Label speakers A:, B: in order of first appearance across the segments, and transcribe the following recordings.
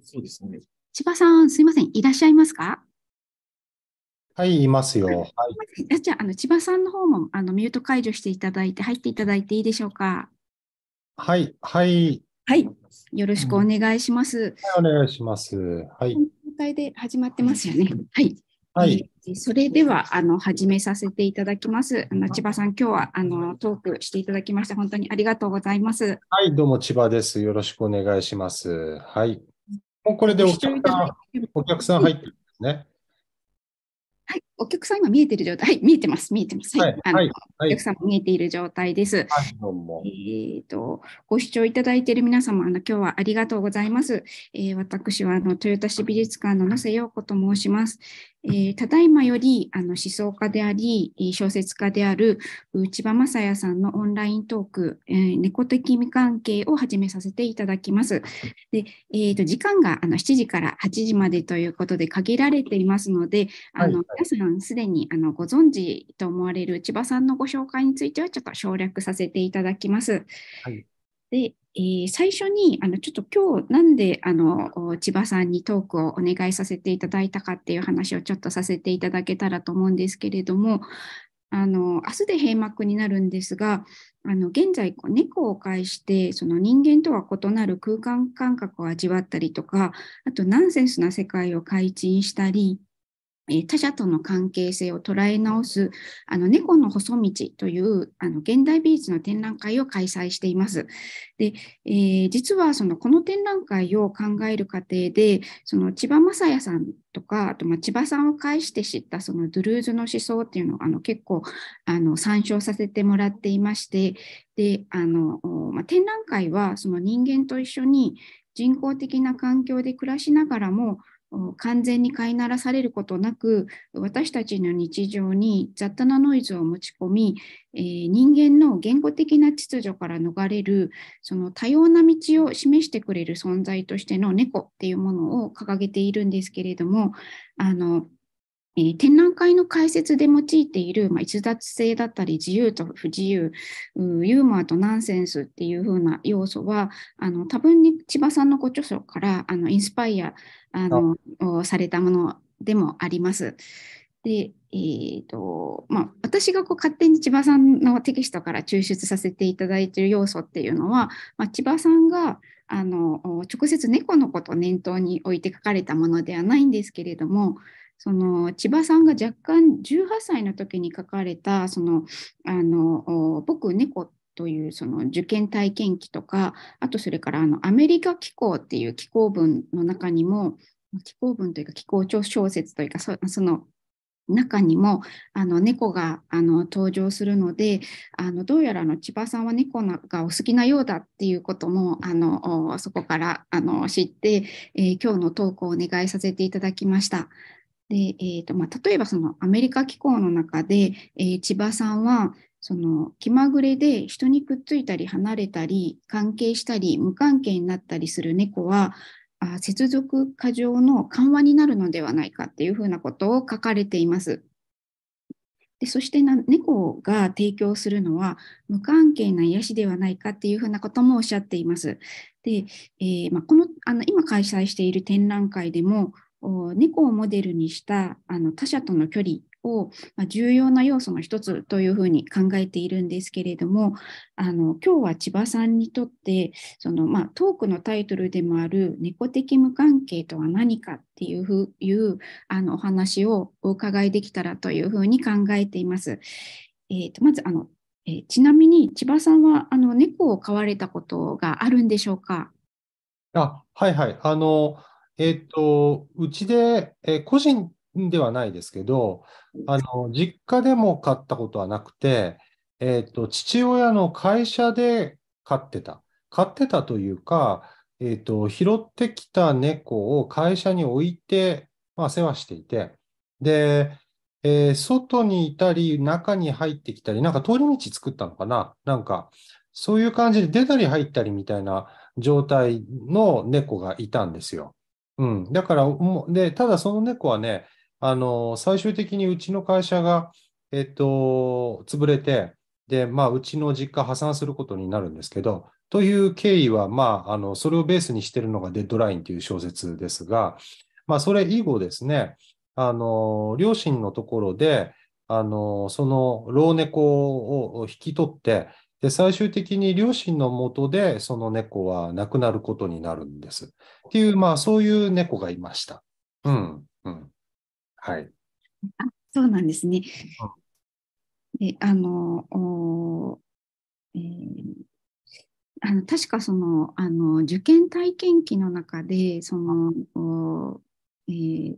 A: そうですね。千葉さん、すみません、いらっしゃいますかはい、いますよ。はい、じゃあの、千葉さんの方もあのミュート解除していただいて、入っていただいていいでしょうか。はい、はい。はい、よろしくお願いします。うん、はい、お願いします。はい。状態で始まってますよね。はい。はい、それではあの始めさせていただきます。あの千葉さん、今日はあのトークしていただきまして本当にありがとうございます。
B: はい、どうも千葉です。よろしくお願いします。はい。
A: もうこれでお客さん、お
B: 客さん入ってるんですね。
A: はい、お客さん今見えてる状態、はい、見えてます、見えてます。はい、あの、はお客見えている状態です。えっ、と、ご視聴いただいている皆様、あの、今日はありがとうございます。えー、私は、あの、豊田市美術館の野瀬陽子と申します。えー、ただいまよりあの思想家であり、小説家である千葉雅也さんのオンライントーク、えー、猫的未関係を始めさせていただきます。でえーと、時間があの7時から8時までということで限られていますので、あの皆さんん、すでにあのご存知と思われる千葉さんのご紹介についてはちょっと省略させていただきます。はい、で、えー、最初にあのちょっと今日なんであの千葉さんにトークをお願いさせていただいたかっていう話をちょっとさせていただけたらと思うんですけれどもあの明日で閉幕になるんですがあの現在猫を介してその人間とは異なる空間感覚を味わったりとかあとナンセンスな世界を開陳したりえ他者との関係性を捉え直すあの猫の細道というあの現代美術の展覧会を開催しています。で、えー、実はそのこの展覧会を考える過程でその千葉雅也さんとかあとま千葉さんを介して知ったそのドゥルーズの思想っていうのをあの結構あの参照させてもらっていましてであの、ま展覧会はその人間と一緒に人工的な環境で暮らしながらも完全に飼いならされることなく私たちの日常に雑多なノイズを持ち込み、えー、人間の言語的な秩序から逃れるその多様な道を示してくれる存在としての猫っていうものを掲げているんですけれどもあのえ展覧会の解説で用いている、まあ、逸脱性だったり自由と不自由ユーモアとナンセンスっていう風な要素はあの多分に千葉さんのご著書からあのインスパイアあのされたものでもあります。でえーとまあ、私がこう勝手に千葉さんのテキストから抽出させていただいている要素っていうのは、まあ、千葉さんがあの直接猫のことを念頭に置いて書かれたものではないんですけれどもその千葉さんが若干18歳の時に書かれた「そのあの僕猫」というその受験体験記とかあとそれからあのアメリカ気候っていう気候文の中にも気候文というか候調小説というかその中にもあの猫があの登場するのであのどうやらの千葉さんは猫がお好きなようだっていうこともあのそこからあの知って、えー、今日のトークをお願いさせていただきました。でえーとまあ、例えばそのアメリカ機構の中で、えー、千葉さんはその気まぐれで人にくっついたり離れたり関係したり無関係になったりする猫はあ接続過剰の緩和になるのではないかっていうふうなことを書かれています。でそしてな猫が提供するのは無関係な癒しではないかっていうふうなこともおっしゃっています。で、えー、まあ、このあの今開催している展覧会でも猫をモデルにしたあの他者との距離を、ま重要な要素の一つというふうに考えているんですけれどもあの今日は千葉さんにとってその、まあ、トークのタイトルでもある「猫的無関係とは何か」っていうふいうあのお話をお伺いできたらというふうに考えています。えーとまずあの、えー、ちなみに千葉さんはあの猫を飼われたことがあるんでしょうか
B: あはいはい。あのえっ、ー、と、うちで、えー、個人ではないですけど、あの、実家でも買ったことはなくて、えっ、ー、と、父親の会社で飼ってた。飼ってたというか、えっ、と、拾ってきた猫を会社に置いて、まあ、世話していて、で、えー、外にいたり、中に入ってきたり、なんか通り道作ったのかななんか、そういう感じで出たり入ったりみたいな状態の猫がいたんですよ。うん、だからもう、で、ただその猫はね、あの、最終的にうちの会社が、えっと、潰れて、で、まあ、うちの実家破産することになるんですけど、という経緯は、まあ、あの、それをベースにしてるのがデッドラインという小説ですが、まあ、それ以後ですね、あの、両親のところで、あの、その老猫を引き取って、で、最終的に両親のもとで、その猫は亡くなることになるんです。っていう、まあ、そういう猫がいました。うん、うん。はい。
A: あそうなんですね。うん、で、あの、おえー、あの確かそのあの受験体験記の中でその、えー、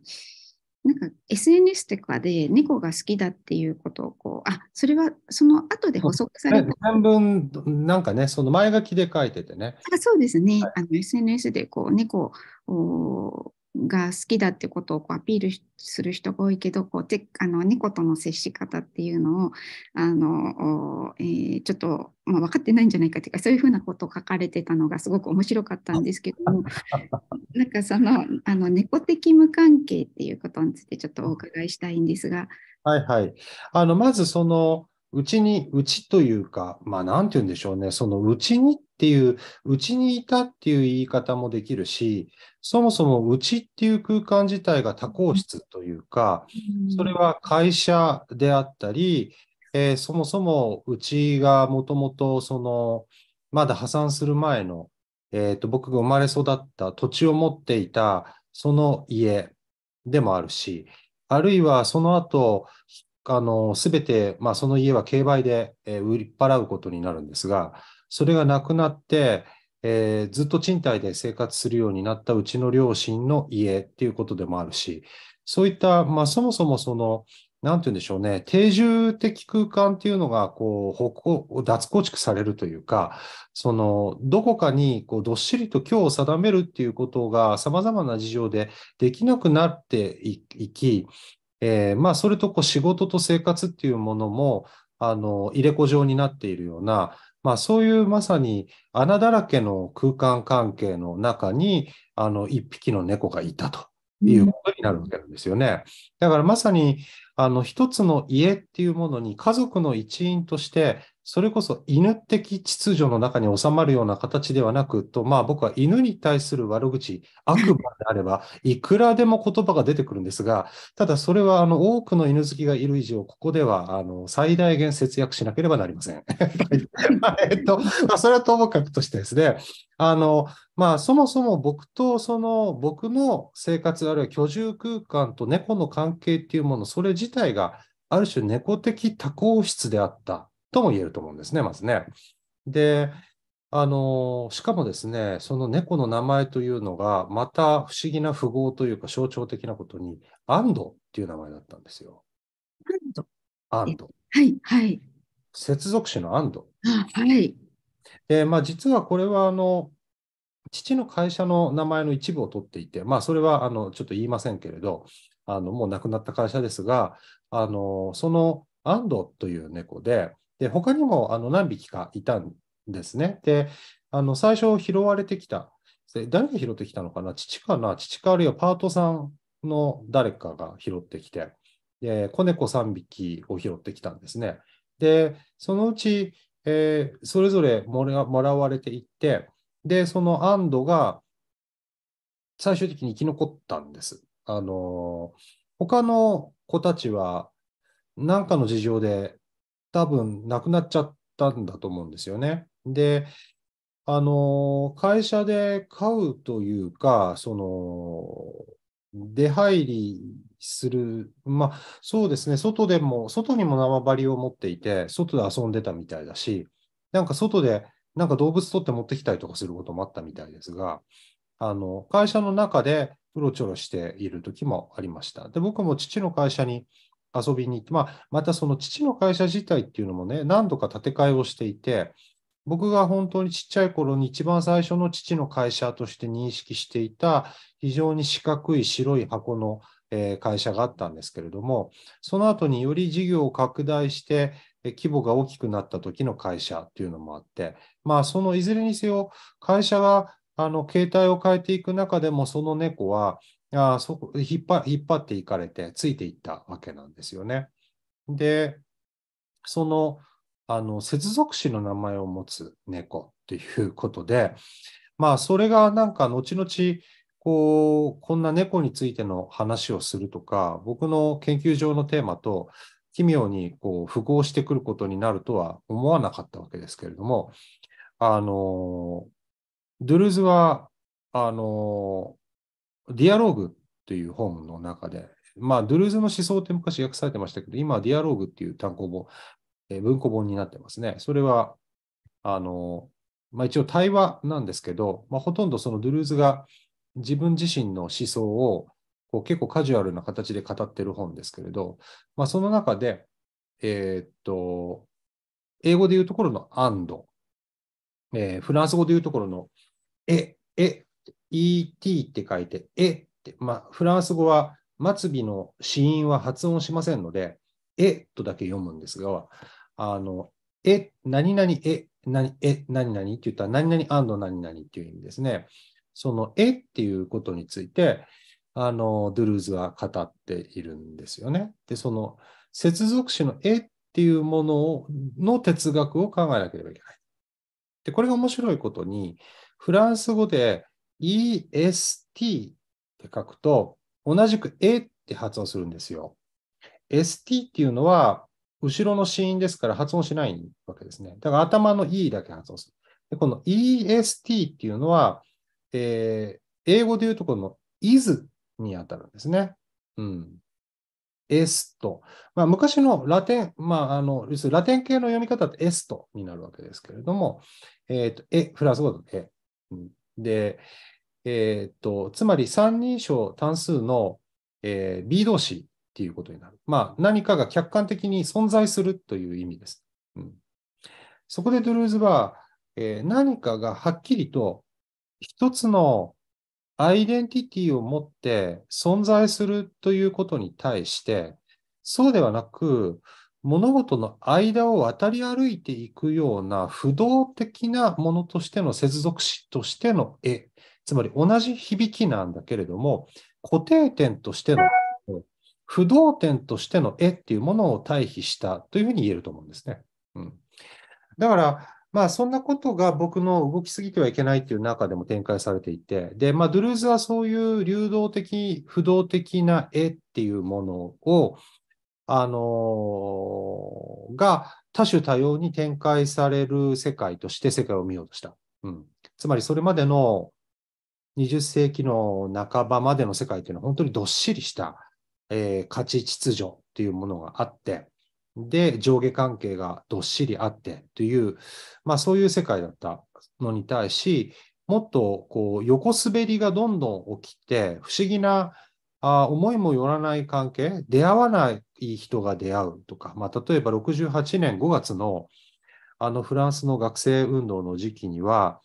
A: なんか SNS とかで猫が好きだっていうことをこう、あそれはその後で補足された。
B: 半分、なんかね、その前書きで書いててね。
A: あそうですね、はい、SNS でこう猫をが好きだってことをこうアピールする人が多いけどこうあの猫との接し方っていうのをあの、えー、ちょっと、まあ、分かってないんじゃないかっていうかそういうふうなことを書かれてたのがすごく面白かったんですけどもなんかそのあの猫的無関係っていうことについてちょっとお伺いしたいんですが。
B: はいはい、あのまずそのうちに、うちというか、まあ、なんて言うんでしょうね、そのうちにっていう、うちにいたっていう言い方もできるし、そもそもうちっていう空間自体が多項室というか、それは会社であったり、えー、そもそもうちがもともと、その、まだ破産する前の、えっ、ー、と、僕が生まれ育った土地を持っていた、その家でもあるし、あるいはその後、引あの、すべて、まあ、その家は競売で、えー、売り払うことになるんですが、それがなくなって、えー、ずっと賃貸で生活するようになったうちの両親の家っていうことでもあるし、そういった、まあ、そもそもその、なんて言うんでしょうね、定住的空間っていうのが、こう、脱構築されるというか、その、どこかに、こう、どっしりと今日を定めるっていうことが、様々な事情でできなくなっていき、えー、まあ、それとこう仕事と生活っていうものも、あの、入れ子状になっているような、まあ、そういうまさに穴だらけの空間関係の中に、あの、一匹の猫がいたということになるわけなんですよね。だからまさに、あの、一つの家っていうものに家族の一員としてそれこそ犬的秩序の中に収まるような形ではなくと、まあ僕は犬に対する悪口、悪魔であれば、いくらでも言葉が出てくるんですが、ただそれはあの多くの犬好きがいる以上、ここではあの最大限節約しなければなりません。えっと、まあ、それはともかくとしてですね、あの、まあ、そもそも僕とその僕の生活、あるいは居住空間と猫の関係っていうもの、それ自体がある種猫的多幸質であった。とも言えると思うんですね、まずね。で、あの、しかもですね、その猫の名前というのが、また不思議な符号というか象徴的なことに、アンドっていう名前だったんですよ。アンド。アンド。はい、はい。接続詞のアンド。はい。で、まあ実はこれは、あの、父の会社の名前の一部を取っていて、まあそれは、あの、ちょっと言いませんけれど、あの、もう亡くなった会社ですが、あの、そのアンドという猫で、で、他にもあの何匹かいたんですね。で、あの最初拾われてきた、誰が拾ってきたのかな父かな父かあるいはパートさんの誰かが拾ってきて、で、子猫3匹を拾ってきたんですね。で、そのうち、えー、それぞれもらもらわれていって、で、その安堵が最終的に生き残ったんです。あのー、他の子たちは何かの事情で多分なくなっちゃったんだと思うんですよね。で、あの、会社で買うというか、その、出入りする、まあ、そうですね、外でも、外にも縄張りを持っていて、外で遊んでたみたいだし、なんか外で、なんか動物取って持ってきたりとかすることもあったみたいですが、あの、会社の中でうろちょろしている時もありました。で、僕も父の会社に遊びに行って、まあ、またその父の会社自体っていうのもね、何度か建て替えをしていて、僕が本当にちっちゃい頃に一番最初の父の会社として認識していた非常に四角い白い箱の会社があったんですけれども、その後により事業を拡大して規模が大きくなった時の会社っていうのもあって、まあそのいずれにせよ会社があの携帯を変えていく中でもその猫はあそこ引っ張引っ張っていかれて、ついていったわけなんですよね。で、その、あの、接続詞の名前を持つ猫っていうことで、まあ、それがなんか後々、こう、こんな猫についての話をするとか、僕の研究上のテーマと奇妙にこう符合してくることになるとは思わなかったわけですけれども、あの、ドゥルーズは、あの、ディアローグという本の中で、まあ、ドゥルーズの思想って昔訳されてましたけど、今はディアローグっていう単行本、えー、文庫本になってますね。それは、あの、まあ、一応対話なんですけど、まあ、ほとんどそのドゥルーズが自分自身の思想をこう結構カジュアルな形で語ってる本ですけれど、まあ、その中で、えー、っと、英語で言うところのアンド、えー、フランス語で言うところのえ、え ET って書いて、えって、まあ、フランス語は末尾の子音は発音しませんので、えとだけ読むんですが、あの、え、何々、え、何、え、何々って言ったら、何々何々っていう意味ですね。その、えっていうことについて、あの、ドゥルーズは語っているんですよね。で、その、接続詞のえっていうものをの哲学を考えなければいけない。で、これが面白いことに、フランス語で EST って書くと、同じく A って発音するんですよ。ST っていうのは、後ろの子音ですから発音しないわけですね。だから頭の E だけ発音する。でこの EST っていうのは、えー、英語で言うとこの is に当たるんですね。うん。s と。まあ、昔のラテン、まあ、あの、ラテン系の読み方って s とになるわけですけれども、えっ、ー、と、え、フランス語だとえ、うん、で、えー、っと、つまり三人称単数の、えー、B 動詞っていうことになる。まあ、何かが客観的に存在するという意味です。うん、そこでドゥルーズは、えー、何かがはっきりと一つのアイデンティティを持って存在するということに対して、そうではなく、物事の間を渡り歩いていくような不動的なものとしての接続詞としての絵、つまり同じ響きなんだけれども、固定点としての不動点としての絵っていうものを対比したというふうに言えると思うんですね。うん、だから、まあ、そんなことが僕の動きすぎてはいけないという中でも展開されていて、で、まあ、ドゥルーズはそういう流動的、不動的な絵っていうものを、あのが多種多様に展開される世界として世界を見ようとした。うん、つまりそれまでの20世紀の半ばまでの世界というのは本当にどっしりした、えー、価値秩序というものがあって、で、上下関係がどっしりあってという、まあそういう世界だったのに対し、もっとこう横滑りがどんどん起きて、不思議なあ思いもよらない関係、出会わないいい人が出会うとか、まあ、例えば68年5月のあのフランスの学生運動の時期には、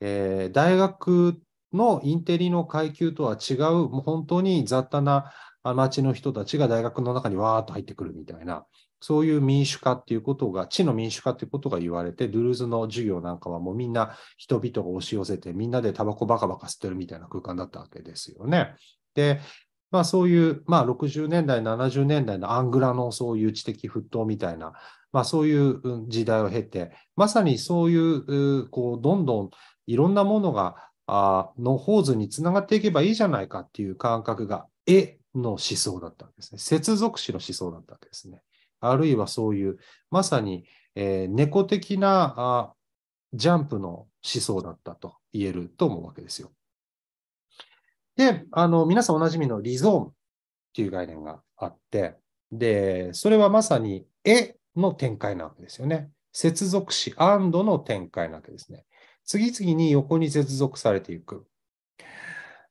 B: えー、大学のインテリの階級とは違う、もう本当に雑多な町の人たちが大学の中にわーっと入ってくるみたいな、そういう民主化っていうことが、地の民主化っていうことが言われて、ドゥルーズの授業なんかはもうみんな人々が押し寄せて、みんなでタバコバカバカ吸ってるみたいな空間だったわけですよね。で、まあ、そういう、まあ、60年代、70年代のアングラのそういう知的沸騰みたいな、まあ、そういう時代を経て、まさにそういうこうどんどんいろんなものがあのー図につながっていけばいいじゃないかっていう感覚が絵の思想だったわけですね。接続詞の思想だったわけですね。あるいはそういうまさに、えー、猫的なあジャンプの思想だったと言えると思うわけですよ。で、あの、皆さんおなじみのリゾームっていう概念があって、で、それはまさに絵の展開なわけですよね。接続詞の展開なわけですね。次々に横に接続されていく。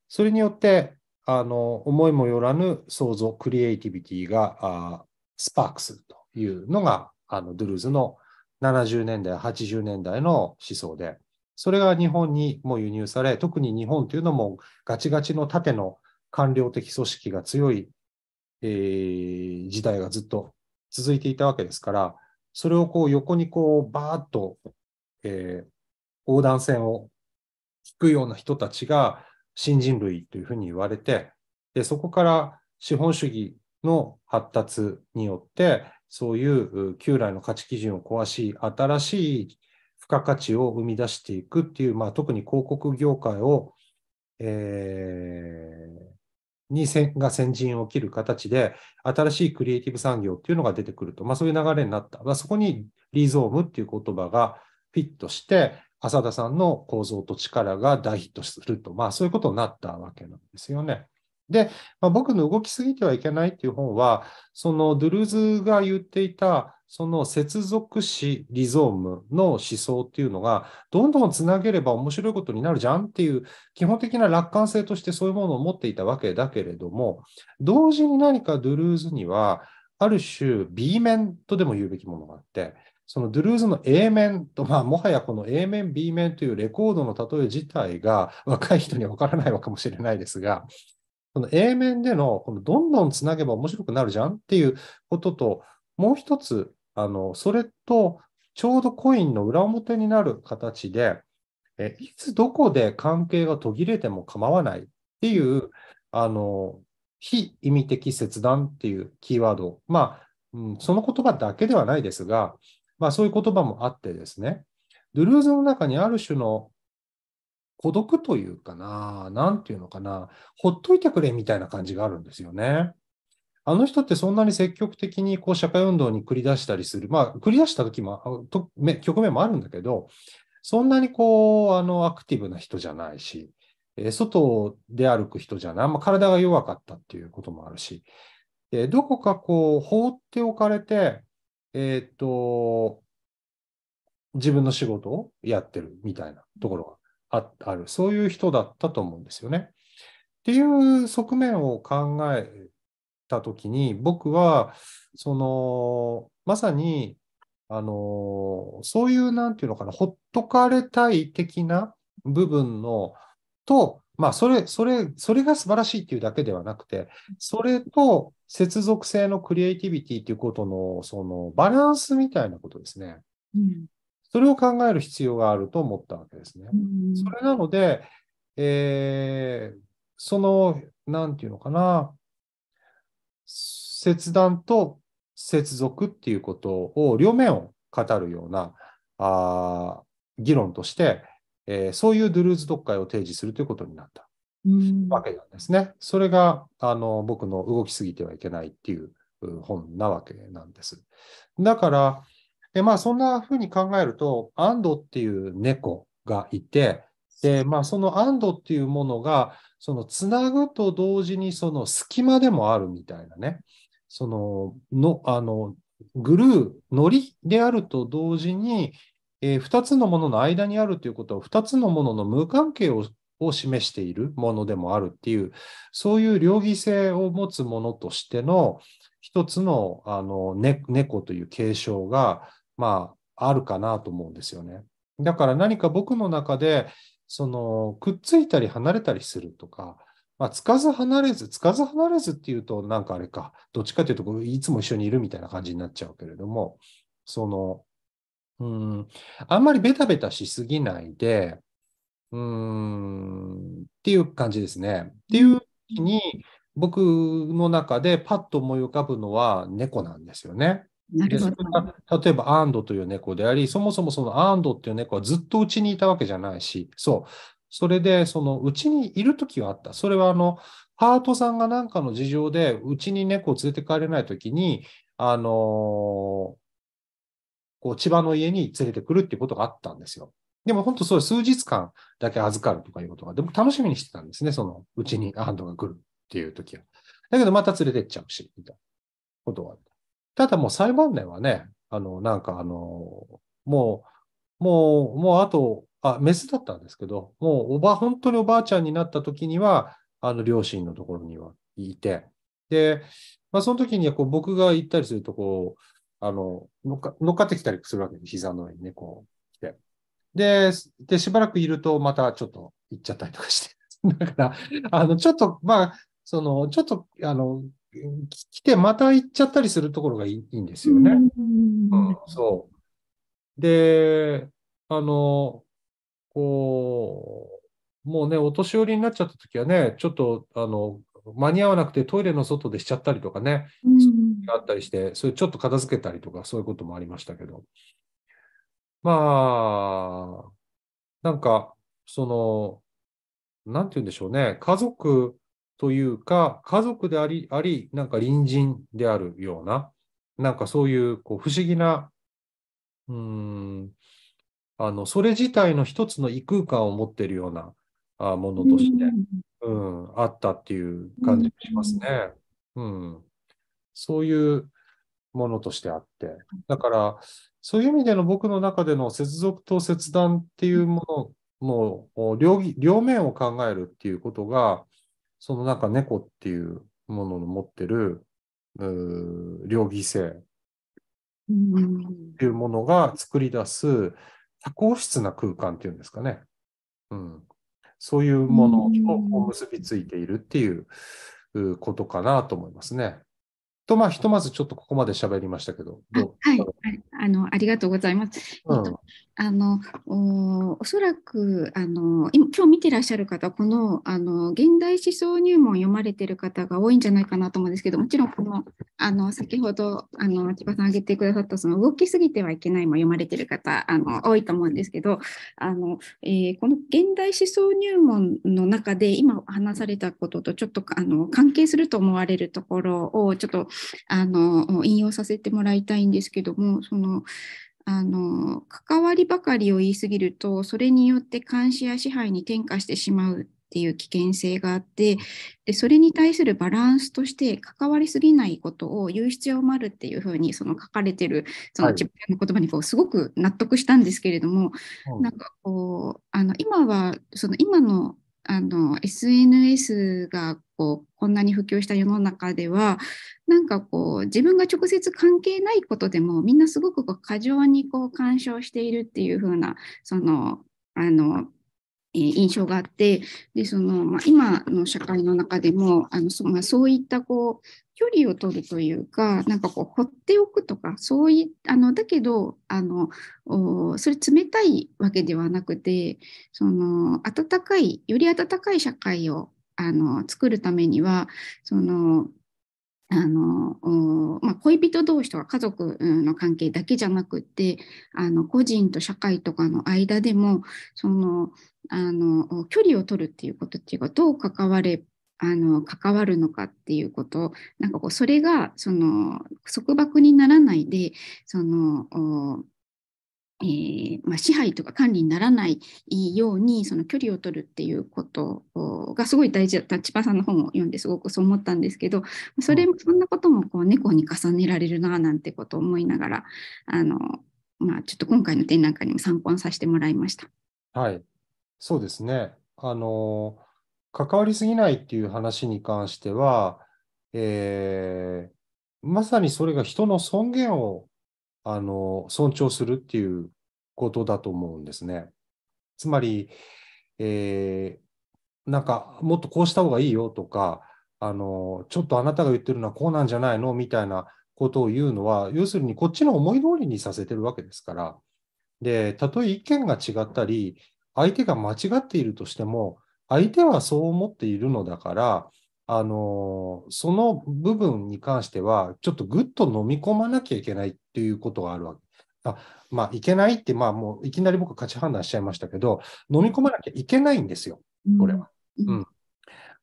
B: それによって、あの、思いもよらぬ創造、クリエイティビティがスパークするというのが、あの、ドゥルーズの70年代、80年代の思想で、それが日本にも輸入され、特に日本というのもガチガチの縦の官僚的組織が強い、えー、時代がずっと続いていたわけですから、それをこう横にこうバーッと、えー、横断線を引くような人たちが新人類というふうに言われて、でそこから資本主義の発達によって、そういう旧来の価値基準を壊し、新しい付加価値を生み出していくっていう、まあ、特に広告業界を、えー、にせが先陣を切る形で、新しいクリエイティブ産業っていうのが出てくると、まあ、そういう流れになった。まあ、そこにリゾームっていう言葉がフィットして、浅田さんの構造と力が大ヒットすると、まあ、そういうことになったわけなんですよね。で、まあ、僕の動きすぎてはいけないっていう本は、そのドゥルーズが言っていた、その接続詞リゾームの思想っていうのが、どんどんつなげれば面白いことになるじゃんっていう、基本的な楽観性としてそういうものを持っていたわけだけれども、同時に何かドゥルーズには、ある種 B 面とでも言うべきものがあって、そのドゥルーズの A 面と、まあ、もはやこの A 面、B 面というレコードの例え自体が若い人には分からないのかもしれないですが、その A 面での、このどんどんつなげば面白くなるじゃんっていうことと、もう一つ、あの、それと、ちょうどコインの裏表になる形で、えいつどこで関係が途切れても構わないっていう、あの、非意味的切断っていうキーワード、まあ、うん、その言葉だけではないですが、まあそういう言葉もあってですね、ドゥルーズの中にある種の孤独というかな、なんていうのかな、ほっといてくれみたいな感じがあるんですよね。あの人ってそんなに積極的にこう社会運動に繰り出したりする、まあ、繰り出した時もと局面もあるんだけど、そんなにこうあのアクティブな人じゃないし、え外で歩く人じゃない、まあ、体が弱かったっていうこともあるし、えどこかこう放っておかれて、えー、っと自分の仕事をやってるみたいなところがある、そういう人だったと思うんですよね。っていう側面を考えた時に、僕は、その、まさに、あの、そういう、なんていうのかな、ほっとかれたい的な部分の、と、まあ、それ、それ、それが素晴らしいっていうだけではなくて、それと接続性のクリエイティビティっていうことの、そのバランスみたいなことですね。うん、それを考える必要があると思ったわけですね。それなので、えー、その、なんていうのかな、切断と接続っていうことを両面を語るようなあ議論として、えー、そういうドゥルーズ読解を提示するということになったわけなんですね。それがあの僕の動きすぎてはいけないっていう本なわけなんです。だから、で、まあ、そんなふうに考えると、アンドっていう猫がいて、で、まあ、そのアンドっていうものが、そのつなぐと同時に、その隙間でもあるみたいなね、その、の、あの、グルー、ノリであると同時に、えー、2つのものの間にあるということは、2つのものの無関係をを示しているものでもあるっていう、そういう両義性を持つものとしての一つのあの、ね、猫という継承が、まあ、あるかなと思うんですよね。だから何か僕の中で、その、くっついたり離れたりするとか、まあ、つかず離れず、つかず離れずっていうと、なんかあれか、どっちかというと、いつも一緒にいるみたいな感じになっちゃうけれども、その、うん、あんまりベタベタしすぎないで、うん、っていう感じですね。っていう時に、僕の中でパッと思い浮かぶのは猫なんですよね。例えば、アンドという猫であり、そもそもそのアンドっていう猫はずっとうちにいたわけじゃないし、そう。それで、そのうちにいるときはあった。それは、あの、パートさんが何かの事情で、うちに猫を連れて帰れないときに、あのーこう千葉の家に連れてくるっていうことがあったんですよ。でも本当それ数日間だけ預かるとかいうことが、でも楽しみにしてたんですね、そのうちにアンドが来るっていう時は。だけどまた連れてっちゃうし、みたいなことはあった。ただもう裁判年はね、あの、なんかあの、もう、もう、もうあと、あ、メスだったんですけど、もうおば、本当におばあちゃんになった時には、あの、両親のところにはいて、で、まあ、その時にはこう僕が行ったりすると、こう、あの乗っかってきたりするわけで、膝の上にね、こう来て。で、でしばらくいると、またちょっと行っちゃったりとかして。だから、あの、ちょっと、まあ、その、ちょっと、あの、来てまた行っちゃったりするところがいいんですよね。
A: う
B: ん、そう。で、あの、こう、もうね、お年寄りになっちゃった時はね、ちょっと、あの、間に合わなくてトイレの外でしちゃったりとかね、うん、あったりして、それちょっと片付けたりとか、そういうこともありましたけど。まあ、なんか、その、なんて言うんでしょうね、家族というか、家族であり、あり、なんか隣人であるような、なんかそういうこう不思議な、うん、あの、それ自体の一つの異空間を持っているようなあものとして、うん、あったっていう感じがしますね。うん。そういうものとしてあって。だから、そういう意味での僕の中での接続と切断っていうものの両両面を考えるっていうことが、そのなんか猫っていうものの持ってる、う両義性っていうものが作り出す多幸質な空間っていうんですかね。うん、そういうものを結びついているっていうことかなと思いますね。と、まあ、ひとまずちょっとここまで喋りましたけど、ど
A: うはい、あの、ありがとうございます。うん、えっと、あのおそらくあの今今日見てらっしゃる方、このあの現代思想入門を読まれてる方が多いんじゃないかなと思うんですけど、もちろんこのあの先ほどあの千葉さん挙げてくださったその動きすぎてはいけないも読まれてる方あの多いと思うんですけどあの、えー、この現代思想入門の中で今話されたこととちょっとあの関係すると思われるところをちょっとあの引用させてもらいたいんですけどもその、あの関わりばかりを言い過ぎるとそれによって監視や支配に転化してしまうっていう危険性があってでそれに対するバランスとして関わりすぎないことを言う必要もあるっていうふうにその書かれてるその自分の言葉にこうすごく納得したんですけれども、はい、なんかこうあの今はその今のの SNS がこうこんなに普及した世の中ではなんかこう自分が直接関係ないことでもみんなすごくこう過剰にこう干渉しているっていう風なそのあの印象があってでその、まあ、今の社会の中でもあのそ,、まあ、そういったこう距離を取るというかなんかこう放っておくとかそういあのだけどあのそれ冷たいわけではなくてその温かいより温かい社会をあの作るためにはそのあのまあ、恋人同士とか家族の関係だけじゃなくてあの個人と社会とかの間でもそのあの距離を取るっていうことっていうかどう関われあの関わるのかっていうことなんかこうそれがその束縛にならないでそのえーまあ、支配とか管理にならないようにその距離を取るっていうことがすごい大事だった千葉さんの本を読んですごくそう思ったんですけどそれそんなこともこう猫に重ねられるななんてことを思いながらあの、まあ、ちょっと今回の展覧会にも参考にさせてもらいました。はい
B: そうですねあの関わりすぎないっていう話に関しては、えー、まさにそれが人の尊厳をあの尊重するっていうことだと思うんですね。つまり、えー、なんかもっとこうした方がいいよとかあのちょっとあなたが言ってるのはこうなんじゃないのみたいなことを言うのは要するにこっちの思い通りにさせてるわけですからでたとえ意見が違ったり相手が間違っているとしても相手はそう思っているのだからあのその部分に関しては、ちょっとぐっと飲み込まなきゃいけないっていうことがあるわけ。あまあ、いけないって、まあ、もういきなり僕、価値判断しちゃいましたけど、飲み込まなきゃいけないんですよ、これは。うん、うん、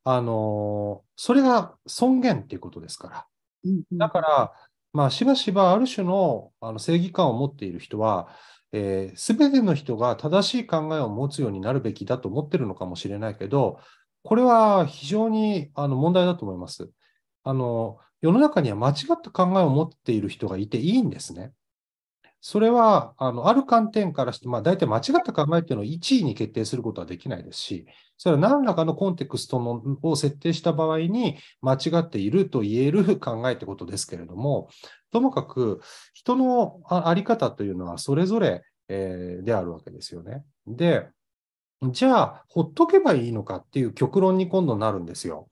B: あのそれが尊厳っていうことですから。うんだから、まあ、しばしばある種のあの正義感を持っている人は、す、えー、べ、ての人が正しい考えを持つようになるべきだと思ってるのかもしれないけど、これは非常にあの問題だと思います。あの世の中には間違った考えを持っている人がいていいんですね。それは、あの、ある観点からして、まあ、大体間違った考えというのを1位に決定することはできないですし、それは何らかのコンテクストのを設定した場合に間違っていると言える考えってことですけれども、ともかく、人のあり方というのはそれぞれ、えー、であるわけですよね。で、じゃあ、ほっとけばいいのかっていう極論に今度なるんですよ。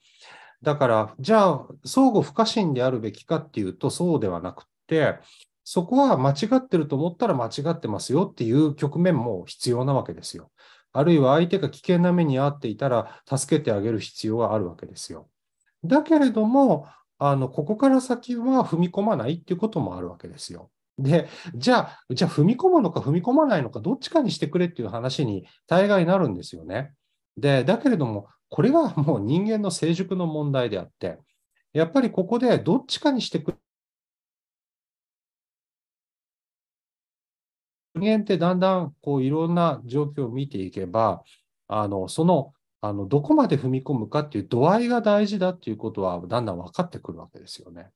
B: だから、じゃあ、相互不可侵であるべきかっていうと、そうではなくて、そこは間違ってると思ったら間違ってますよっていう局面も必要なわけですよ。あるいは相手が危険な目に遭っていたら助けてあげる必要があるわけですよ。だけれども、あのここから先は踏み込まないっていうこともあるわけですよ。で、じゃあ、じゃあ踏み込むのか踏み込まないのか、どっちかにしてくれっていう話に大概なるんですよね。で、だけれども、これがもう人間の成熟の問題であって、やっぱりここでどっちかにしてくれ。人間ってだんだんこういろんな状況を見ていけば、あのそのあのどこまで踏み込むかっていう度合いが大事だっていうことはだんだん分かってくるわけですよね。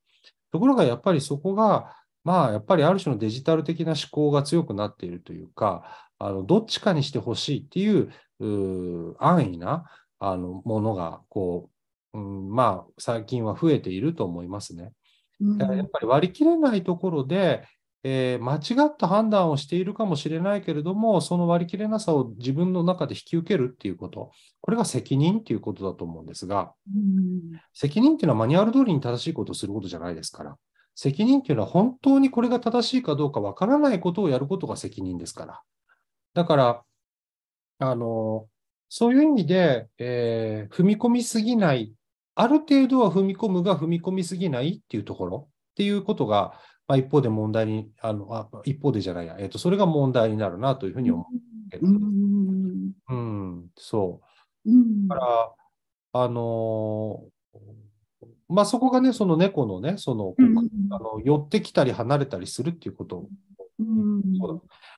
B: ところがやっぱりそこがまあ、やっぱりある種のデジタル的な思考が強くなっているというか、あのどっちかにしてほしいっていう安易なあのものがこう、うん、まあ、最近は増えていると思いますね。だからやっぱり割り切れないところで、えー、間違った判断をしているかもしれないけれども、その割り切れなさを自分の中で引き受けるっていうこと、これが責任っていうことだと思うんですが、うん、責任っていうのはマニュアル通りに正しいことをすることじゃないですから。責任というのは本当にこれが正しいかどうかわからないことをやることが責任ですから。だから、あの、そういう意味で、えー、踏み込みすぎない、ある程度は踏み込むが踏み込みすぎないっていうところっていうことが、まあ、一方で問題に、あのあ一方でじゃないや、えーと、それが問題になるなというふうに思うけど。うん、うん、そう。だから、あのまあ、そこがね、その猫のね、その、うん、あの寄ってきたり離れたりするっていうことうん、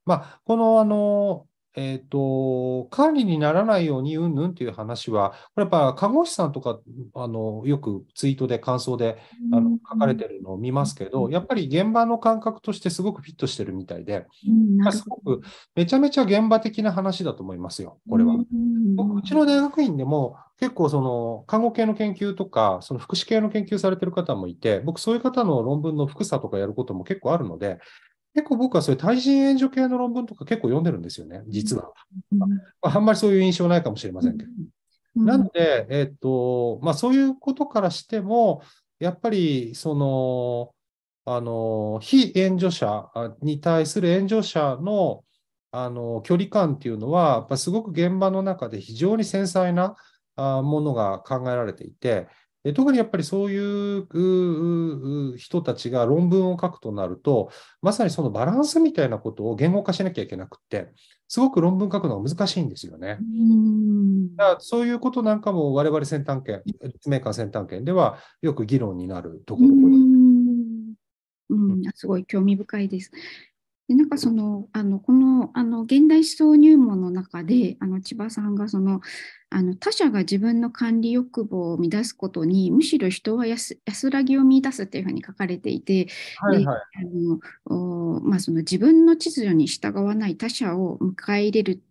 B: まあ、この、あの、えーと、管理にならないようにうんぬんという話は、これやっぱ看護師さんとかあのよくツイートで感想であの書かれてるのを見ますけど、やっぱり現場の感覚としてすごくフィットしてるみたいで、すごくめちゃめちゃ現場的な話だと思いますよ、これは。僕、うちの大学院でも結構その看護系の研究とか、その福祉系の研究されてる方もいて、僕そういう方の論文の複査とかやることも結構あるので、結構僕はそういう対人援助系の論文とか結構読んでるんですよね、実は。うんまあ、んまりそういう印象ないかもしれませんけど。んうん、なので、えっ、ー、と、まあそういうことからしても、やっぱりその、あの、非援助者に対する援助者のあの距離感っていうのは、やっぱすごく現場の中で非常に繊細なものが考えられていて、特にやっぱりそういう人たちが論文を書くとなると、まさにそのバランスみたいなことを言語化しなきゃいけなくって、すごく論文書くのが難しいんですよね。だからそういうことなんかも我々先端研、立命館先端研ではよく議論になるところ
A: うん、すごい興味深いです。でなんかそのあのこのあの現代思想入門の中であの千葉さんがそのあの他者が自分の管理欲望を乱すことにむしろ人は安らぎを見出すっていうふうに書かれていて、はいはい、あのまあ、その自分の秩序に従わない他者を迎え入れるっ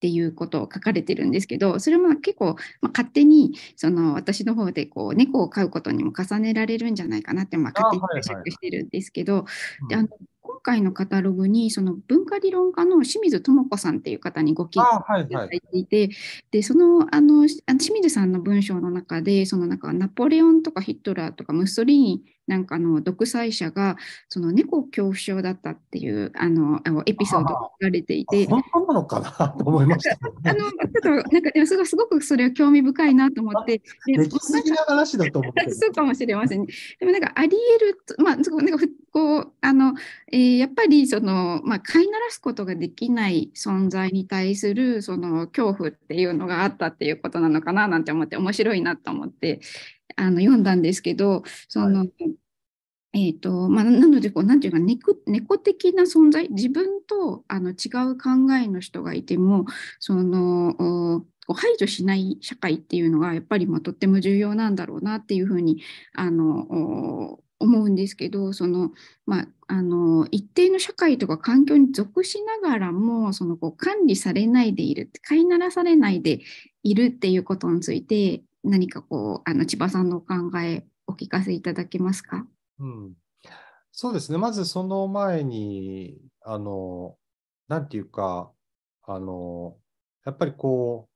A: ていうことを書かれてるんですけどそれも結構、まあ、勝手にその私の方でこう猫を飼うことにも重ねられるんじゃないかなって、まあ、勝手に解釈してるんですけど、であの今回のカタログにその文化理論家の清水智子さんっていう方にご寄付いただいていて、はいはい、でそのあの清水さんの文章の中でそのなんかナポレオンとかヒトラーとかムッソリーニなんかの独裁者がその猫恐怖症だったっていうあのエピソードが書かれていて本当なのかな と思いました、ね、あのちょっとなんかすごすごくそれは興味深いなと思って歴史的な話だと思って そうかもしれません、ね、でもなんかありえるまあなんかこうあのえー、やっぱりその、まあ、飼いならすことができない存在に対するその恐怖っていうのがあったっていうことなのかななんて思って面白いなと思ってあの読んだんですけどその、はい、えっ、ー、とまあ、なのでこうなんていうか猫猫的な存在自分とあの違う考えの人がいてもそのこう排除しない社会っていうのがやっぱりまとっても重要なんだろうなっていうふうにあの思うんですけどその、まあ、あの一定の社会とか環境に属しながらもそのこう管理されないでいる飼いならされないでいるっていうことについて何かこうあの千葉さんのお考えお聞かせいただけますか、
B: うん、そうですねまずその前にあの何て言うかあのやっぱりこ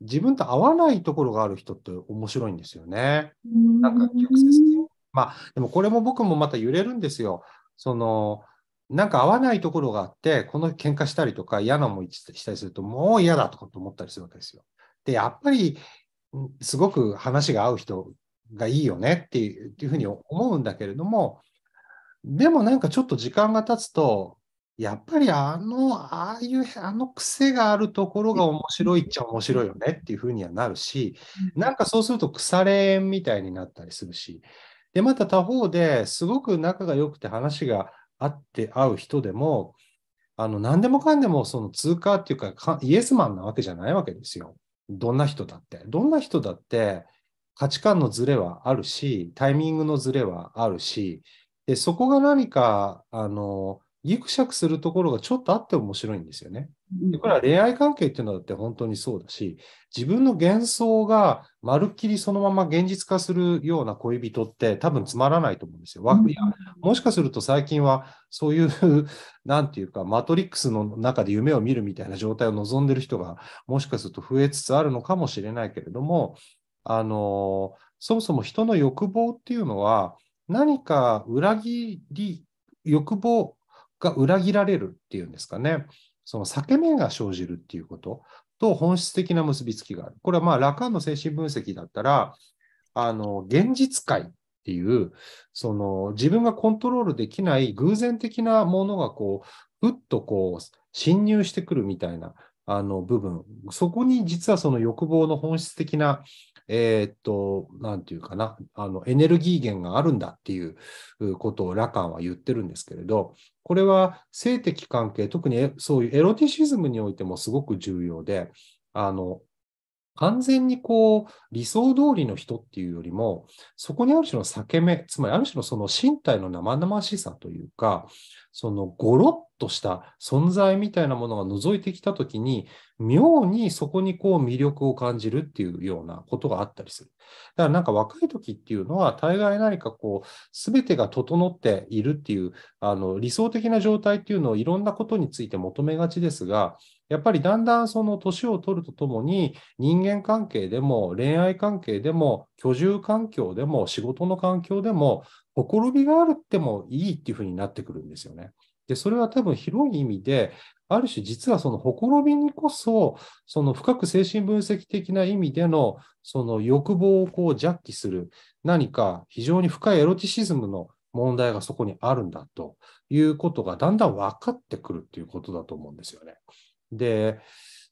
B: う自分と合わないところがある人って面白いんですよね。なんか逆説的まあ、でもこれも僕もまた揺れるんですよ。そのなんか合わないところがあって、この喧嘩したりとか嫌な思いしたりすると、もう嫌だとかと思ったりするわけですよ。で、やっぱり、すごく話が合う人がいいよねっていうっていうふうに思うんだけれども、でもなんかちょっと時間が経つと、やっぱりあの、ああいう、あの癖があるところが面白いっちゃ面白いよねっていうふうにはなるし、なんかそうすると腐れ縁みたいになったりするし、で、また他方ですごく仲が良くて話があって会う人でも、あの何でもかんでもその通過っていうかイエスマンなわけじゃないわけですよ。どんな人だって。どんな人だって価値観のズレはあるし、タイミングのズレはあるし、でそこが何かあのぎくしゃくするところがちょっとあって面白いんですよね。でこれは恋愛関係っていうのだって本当にそうだし、自分の幻想がまるっきりそのまま現実化するような恋人って多分つまらないと思うんですよ。もしかすると最近はそういう、なんていうか、マトリックスの中で夢を見るみたいな状態を望んでる人がもしかすると増えつつあるのかもしれないけれども、あのそもそも人の欲望っていうのは何か裏切り、欲望が裏切られるっていうんですかね、その裂け目が生じるっていうことと本質的な結びつきがある。これはまあ、ラカンの精神分析だったら、あの、現実界っていう、その自分がコントロールできない偶然的なものがこう、うっとこう、侵入してくるみたいな、あの部分、そこに実はその欲望の本質的なえー、っと、なんていうかな、あの、エネルギー源があるんだっていうことをラカンは言ってるんですけれど、これは性的関係、特にそういうエロティシズムにおいてもすごく重要で、あの、完全にこう理想通りの人っていうよりも、そこにある種の裂け目、つまりある種のその身体の生々しさというか、そのゴロとした存在みたいなものが覗いてきた時に、妙にそこにこう魅力を感じるっていうようなことがあったりする。だからなんか若い時っていうのは、大概何かこう、全てが整っているっていう、あの理想的な状態っていうのをいろんなことについて求めがちですが、やっぱりだんだんその年を取るとともに、人間関係でも恋愛関係でも居住環境でも仕事の環境でも、ほころびがあるってもいいっていうふうになってくるんですよね。で、それは多分広い意味で、ある種実はそのほころびにこそ、その深く精神分析的な意味での、その欲望をこうジャッキする、何か非常に深いエロティシズムの問題がそこにあるんだということがだんだん分かってくるっていうことだと思うんですよね。で、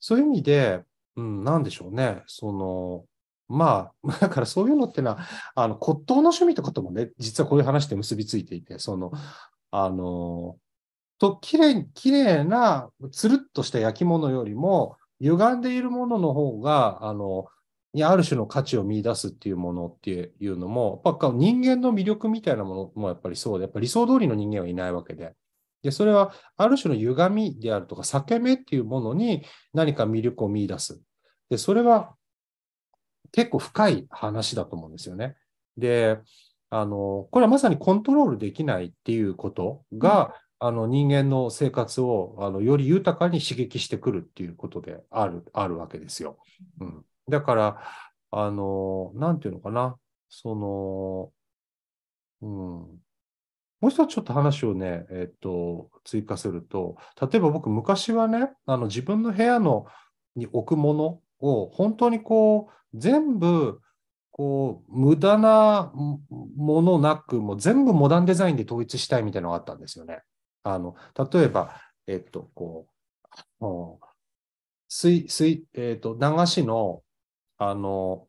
B: そういう意味で、うん、なんでしょうね、その、まあ、だからそういうのってのは、あの、骨董の趣味とかともね、実はこういう話で結びついていて、その、あの、ときれい、きれいな、つるっとした焼き物よりも、歪んでいるものの方が、あの、にある種の価値を見出すっていうものっていうのも、やっぱ人間の魅力みたいなものもやっぱりそうで、やっぱ理想通りの人間はいないわけで。で、それはある種の歪みであるとか、裂け目っていうものに何か魅力を見出す。で、それは結構深い話だと思うんですよね。で、あの、これはまさにコントロールできないっていうことが、あの人間の生活をあのより豊かに刺激してくるっていうことであるあるわけですよ。うん、だからあの何て言うのかなその、うん、もう一つちょっと話をね、えっと、追加すると例えば僕昔はねあの自分の部屋のに置くものを本当にこう全部こう無駄なものなくもう全部モダンデザインで統一したいみたいなのがあったんですよね。あの例えば、えっと、こう、水、水、えっと、流しの、あの、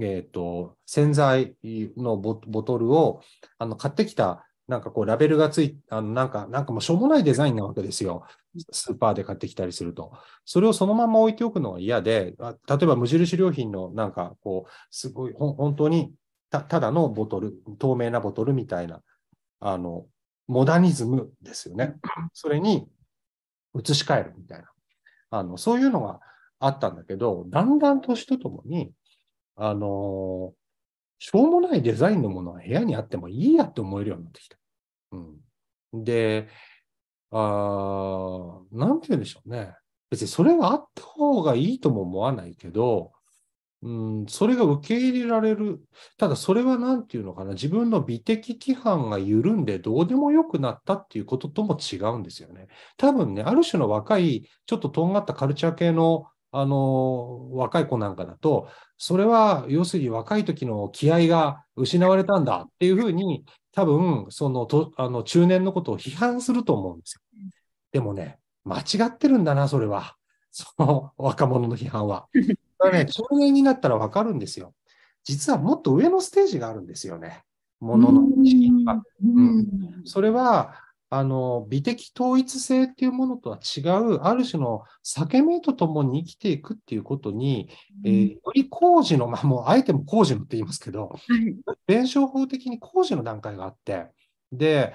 B: えっと、洗剤のボトルを、あの、買ってきた、なんかこう、ラベルがつい、あの、なんか、なんかもうしょうもないデザインなわけですよ。スーパーで買ってきたりすると。それをそのまま置いておくのが嫌で、例えば無印良品のなんかこう、すごい、本当にた、ただのボトル、透明なボトルみたいな、あの、モダニズムですよね。それに移し替えるみたいな。あの、そういうのがあったんだけど、だんだん年とともに、あの、しょうもないデザインのものは部屋にあってもいいやって思えるようになってきた。うん。で、あなんて言うんでしょうね。別にそれがあった方がいいとも思わないけど、うん、それが受け入れられる。ただそれは何て言うのかな、自分の美的規範が緩んでどうでもよくなったっていうこととも違うんですよね。多分ね、ある種の若い、ちょっととんがったカルチャー系のあの、若い子なんかだと、それは要するに若い時の気合が失われたんだっていうふうに、多分、そのと、あの、中年のことを批判すると思うんですよ。でもね、間違ってるんだな、それは。その若者の批判は。これね、年になったらわかるんですよ。実はもっと上のステージがあるんですよね。ものの認識は。うん。それは、あの、美的統一性っていうものとは違う、ある種の裂け目とともに生きていくっていうことに、えー、より工事の、まあもうあえても工事のって言いますけど、はい、弁証法的に工事の段階があって、で、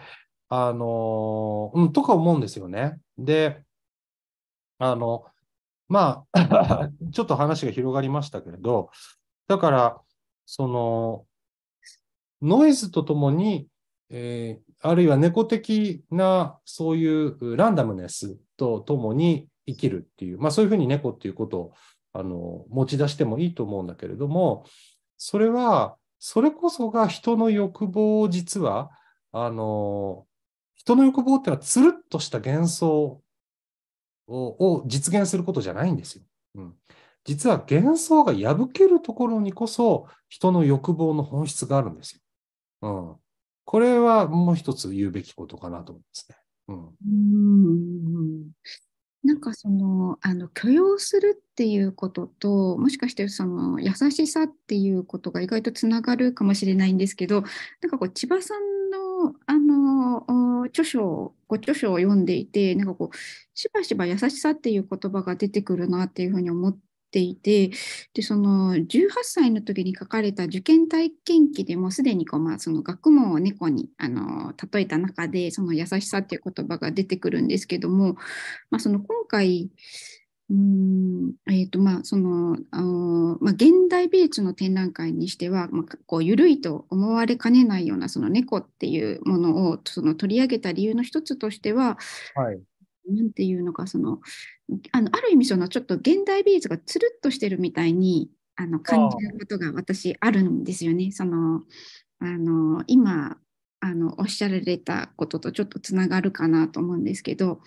B: あの、うん、とか思うんですよね。で、あの、まあ、ちょっと話が広がりましたけれど、だから、その、ノイズとともに、えー、あるいは猫的なそういうランダムネスとともに生きるっていう、まあそういうふうに猫っていうことをあの持ち出してもいいと思うんだけれども、それは、それこそが人の欲望を実は、あの、人の欲望っていうのはつるっとした幻想を実現することじゃないんですよ。うん、実は幻想が破けるところにこそ人の欲望の本質があるんですよ。うん、これはもう一つ言うべきことかなと思いますね。うん、
A: うんなんかそのあの許容するっていうことともしかしてその優しさっていうことが意外とつながるかもしれないんですけどなんかこう千葉さんのあの著書をご著書を読んでいてなんかこうしばしば優しさっていう言葉が出てくるなっていうふうに思っていてでその18歳の時に書かれた受験体験記でもすでにこう、まあ、その学問を猫にあの例えた中でその優しさっていう言葉が出てくるんですけども、まあ、その今回うんえっ、ー、とまあそのあまあ、現代美術の展覧会にしては、まあ、こう緩いと思われかねないようなその猫っていうものをその取り上げた理由の一つとしては、はい、なんていうのかそのあのある意味そのちょっと現代美術がつるっとしてるみたいにあの感じることが私あるんですよね。そのあの今あのおっしゃられたこととちょっとつながるかなと思うんですけど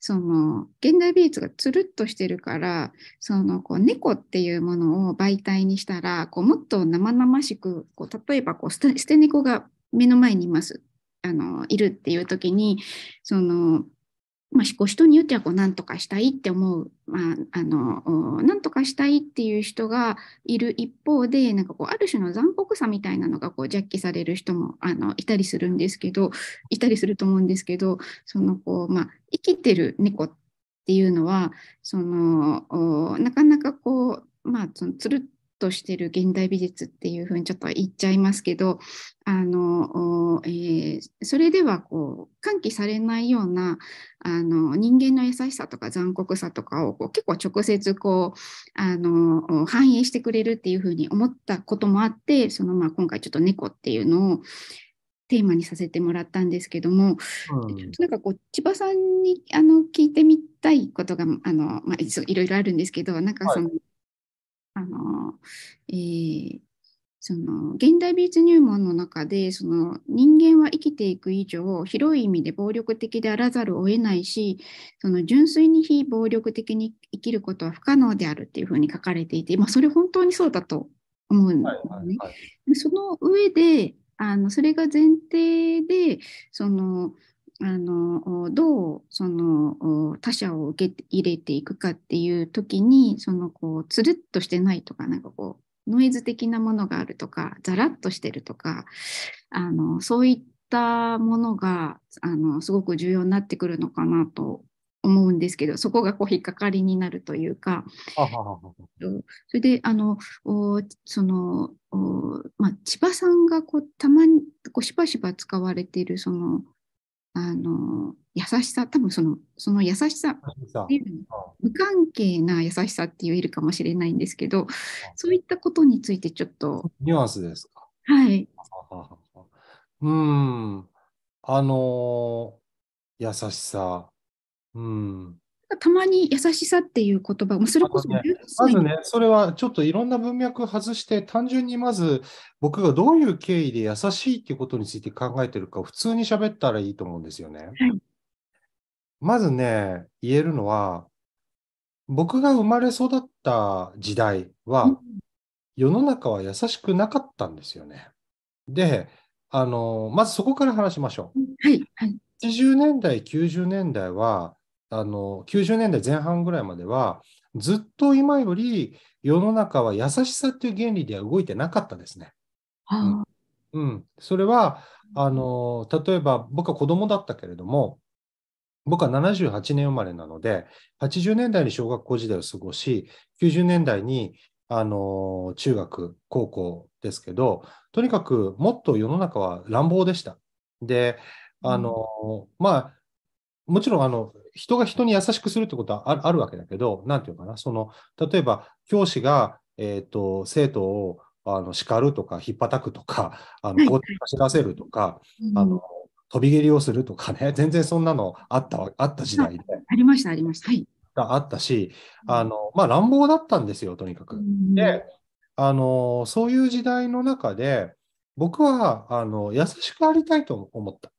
A: その現代美術がつるっとしてるからそのこう猫っていうものを媒体にしたらこうもっと生々しくこう例えばこう捨て猫が目の前にいますあのいるっていう時にそのまあ、人によってはこう何とかしたいって思う、まあ、あの何とかしたいっていう人がいる一方でなんかこうある種の残酷さみたいなのがこうジャッキされる人もあのいたりするんですけどいたりすると思うんですけどそのこう、まあ、生きてる猫っていうのはそのなかなかこう、まあ、そのつるっとしてる現代美術っていうふうにちょっと言っちゃいますけどあの、えー、それではこう喚起されないようなあの人間の優しさとか残酷さとかをこう結構直接こうあの反映してくれるっていうふうに思ったこともあってそのまあ今回ちょっと猫っていうのをテーマにさせてもらったんですけども、うん、なんかこう千葉さんにあの聞いてみたいことがあの、まあ、いろいろあるんですけどなんかその、はいあの、えー、その現代美術入門の中でその人間は生きていく以上広い意味で暴力的であらざるを得ないしその純粋に非暴力的に生きることは不可能であるっていうふうに書かれていて、まあ、それ本当にそうだと思うんですね。その上であのそれが前提でそのあのどうその他者を受け入れていくかっていう時にそのこうつるっとしてないとかなんかこうノイズ的なものがあるとかザラッとしてるとかあのそういったものがあのすごく重要になってくるのかなと思うんですけどそこがこう引っかかりになるというかそれであのその、まあ、千葉さんがこうたまにこうしばしば使われているその「あの優しさ、多分そのその優しさっていう無関係な優しさって言えるかもしれないんですけど、そういったことについてちょっと。
B: ニュアンスですか。はい。うん、あのー、優しさ。う
A: ん。たまに優しさっていう言葉、もそれこそ、ね、まずね、
B: それはちょっといろんな文脈外して、単純にまず僕がどういう経緯で優しいっていうことについて考えてるか、普通に喋ったらいいと思うんですよね。はい、まずね、言えるのは、僕が生まれ育った時代は、うん、世の中は優しくなかったんですよね。で、あのまずそこから話しましょう。はい、はい、80年代、90年代は、あの90年代前半ぐらいまでは、ずっと今より世の中は優しさという原理では動いてなかったですね。うんうん、それはあの例えば僕は子供だったけれども僕は78年生まれなので80年代に小学校時代を過ごし90年代にあの中学高校ですけどとにかくもっと世の中は乱暴でした。であの、うん、まあもちろんあの人が人に優しくするってことはあるわけだけど、なんていうかな、その例えば教師が、えーと、生徒をあの叱るとか、ひっぱたくとか、あの走らせるとか、あの飛び蹴りをするとかね、全然そんなのあったあった時代で。ありました、ありました。はい、あったし、あのまあ、乱暴だったんですよ、とにかく。であの、そういう時代の中で、僕はあの優しくありたいと思った。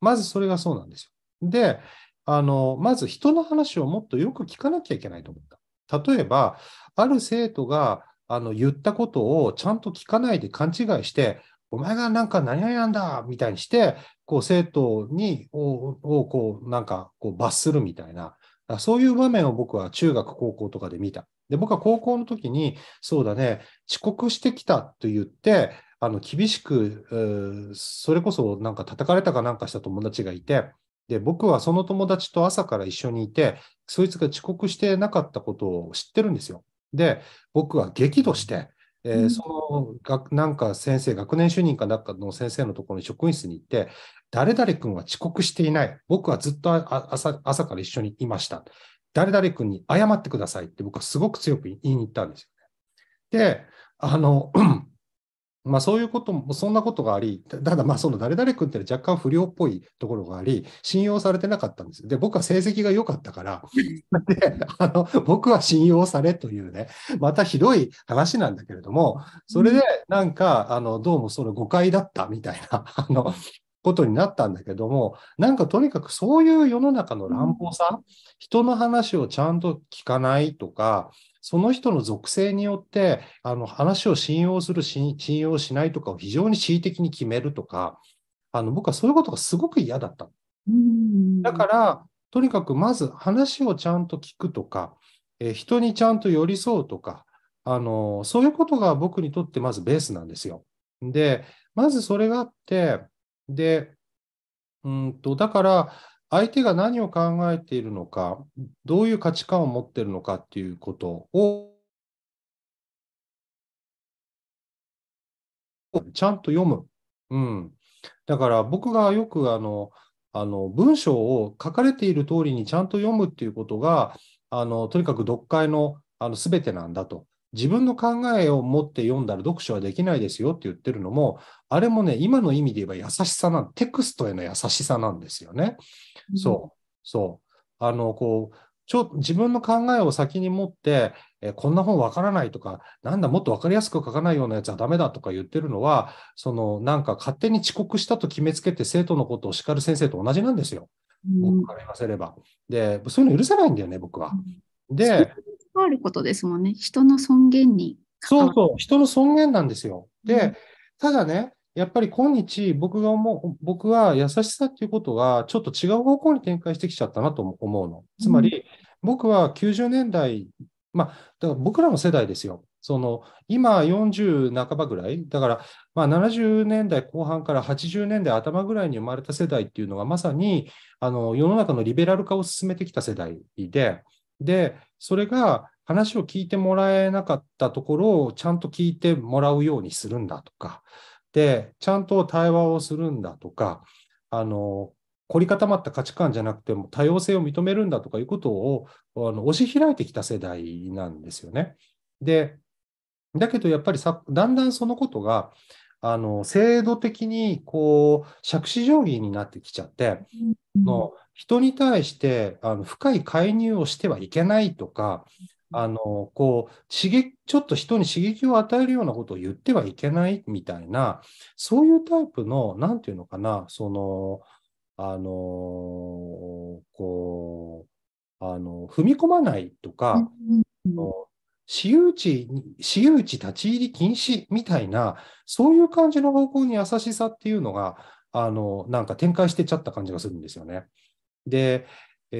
B: まずそれがそうなんですよ。で、あの、まず人の話をもっとよく聞かなきゃいけないと思った。例えば、ある生徒があの言ったことをちゃんと聞かないで勘違いして、お前がなんか何々なんだみたいにして、こう生徒にををこうなんかこう罰するみたいな、そういう場面を僕は中学、高校とかで見た。で、僕は高校の時に、そうだね、遅刻してきたと言って、あの厳しく、それこそなんか叩かれたかなんかした友達がいて、で、僕はその友達と朝から一緒にいて、そいつが遅刻してなかったことを知ってるんですよ。で、僕は激怒して、えー、そのなんか先生、学年主任かなんかの先生のところに職員室に行って、誰々君は遅刻していない。僕はずっと朝朝から一緒にいました。誰々君に謝ってくださいって僕はすごく強く言いに行ったんですよね。で、あの、まあ、そういうことも、そんなことがあり、ただ、まあ、その誰々君って若干不良っぽいところがあり、信用されてなかったんですで、僕は成績が良かったから、であの僕は信用されというね、またひどい話なんだけれども、それでなんか、あのどうもその誤解だったみたいな、あのことになったんだけども、なんかとにかくそういう世の中の乱暴さ、人の話をちゃんと聞かないとか、その人の属性によってあの話を信用する信用しないとかを非常に恣意的に決めるとかあの僕はそういうことがすごく嫌だった。だからとにかくまず話をちゃんと聞くとか、え人にちゃんと寄り添うとかあのそういうことが僕にとってまずベースなんですよ。でまずそれがあってでうんとだから相手が何を考えているのか、どういう価値観を持っているのかっていうことを、ちゃんと読む。うん。だから僕がよくあの、あの文章を書かれている通りにちゃんと読むっていうことが、あのとにかく読解のあの全てなんだと自分の考えを持って読んだら読書はできないですよって言ってるのも、あれもね、今の意味で言えば優しさな、テクストへの優しさなんですよね。うん、そう、そう。あの、こう、ちょ自分の考えを先に持って、えこんな本わからないとか、なんだ、もっと分かりやすく書かないようなやつはダメだとか言ってるのは、そのなんか勝手に遅刻したと決めつけて生徒のことを叱る先生と同じなんですよ。僕から言わせれば。で、そういうの許せないんだよね、僕は。で、
A: わることですもんね。人の尊厳に。
B: そうそう、人の尊厳なんですよ。で、うん、ただね、やっぱり今日、僕が思う、僕は優しさっていうことが、ちょっと違う方向に展開してきちゃったなと思うの。つまり、僕は90年代、まあ、だから僕らの世代ですよ。その、今40半ばぐらい、だから、まあ、70年代後半から80年代頭ぐらいに生まれた世代っていうのが、まさに、あの、世の中のリベラル化を進めてきた世代で、で、それが話を聞いてもらえなかったところをちゃんと聞いてもらうようにするんだとか、で、ちゃんと対話をするんだとか、あの、凝り固まった価値観じゃなくても多様性を認めるんだとかいうことをあの押し開いてきた世代なんですよね。で、だけどやっぱりさだんだんそのことがあの制度的にこう杓子定規になってきちゃって、の人に対してあの深い介入をしてはいけないとか、あのこう刺激ちょっと人に刺激を与えるようなことを言ってはいけないみたいなそういうタイプの何て言うのかなそのあのこうあの踏み込まないとか、うん、私有地、私有地立ち入り禁止みたいな、そういう感じの方向に優しさっていうのが、あの、なんか展開してちゃった感じがするんですよね。で、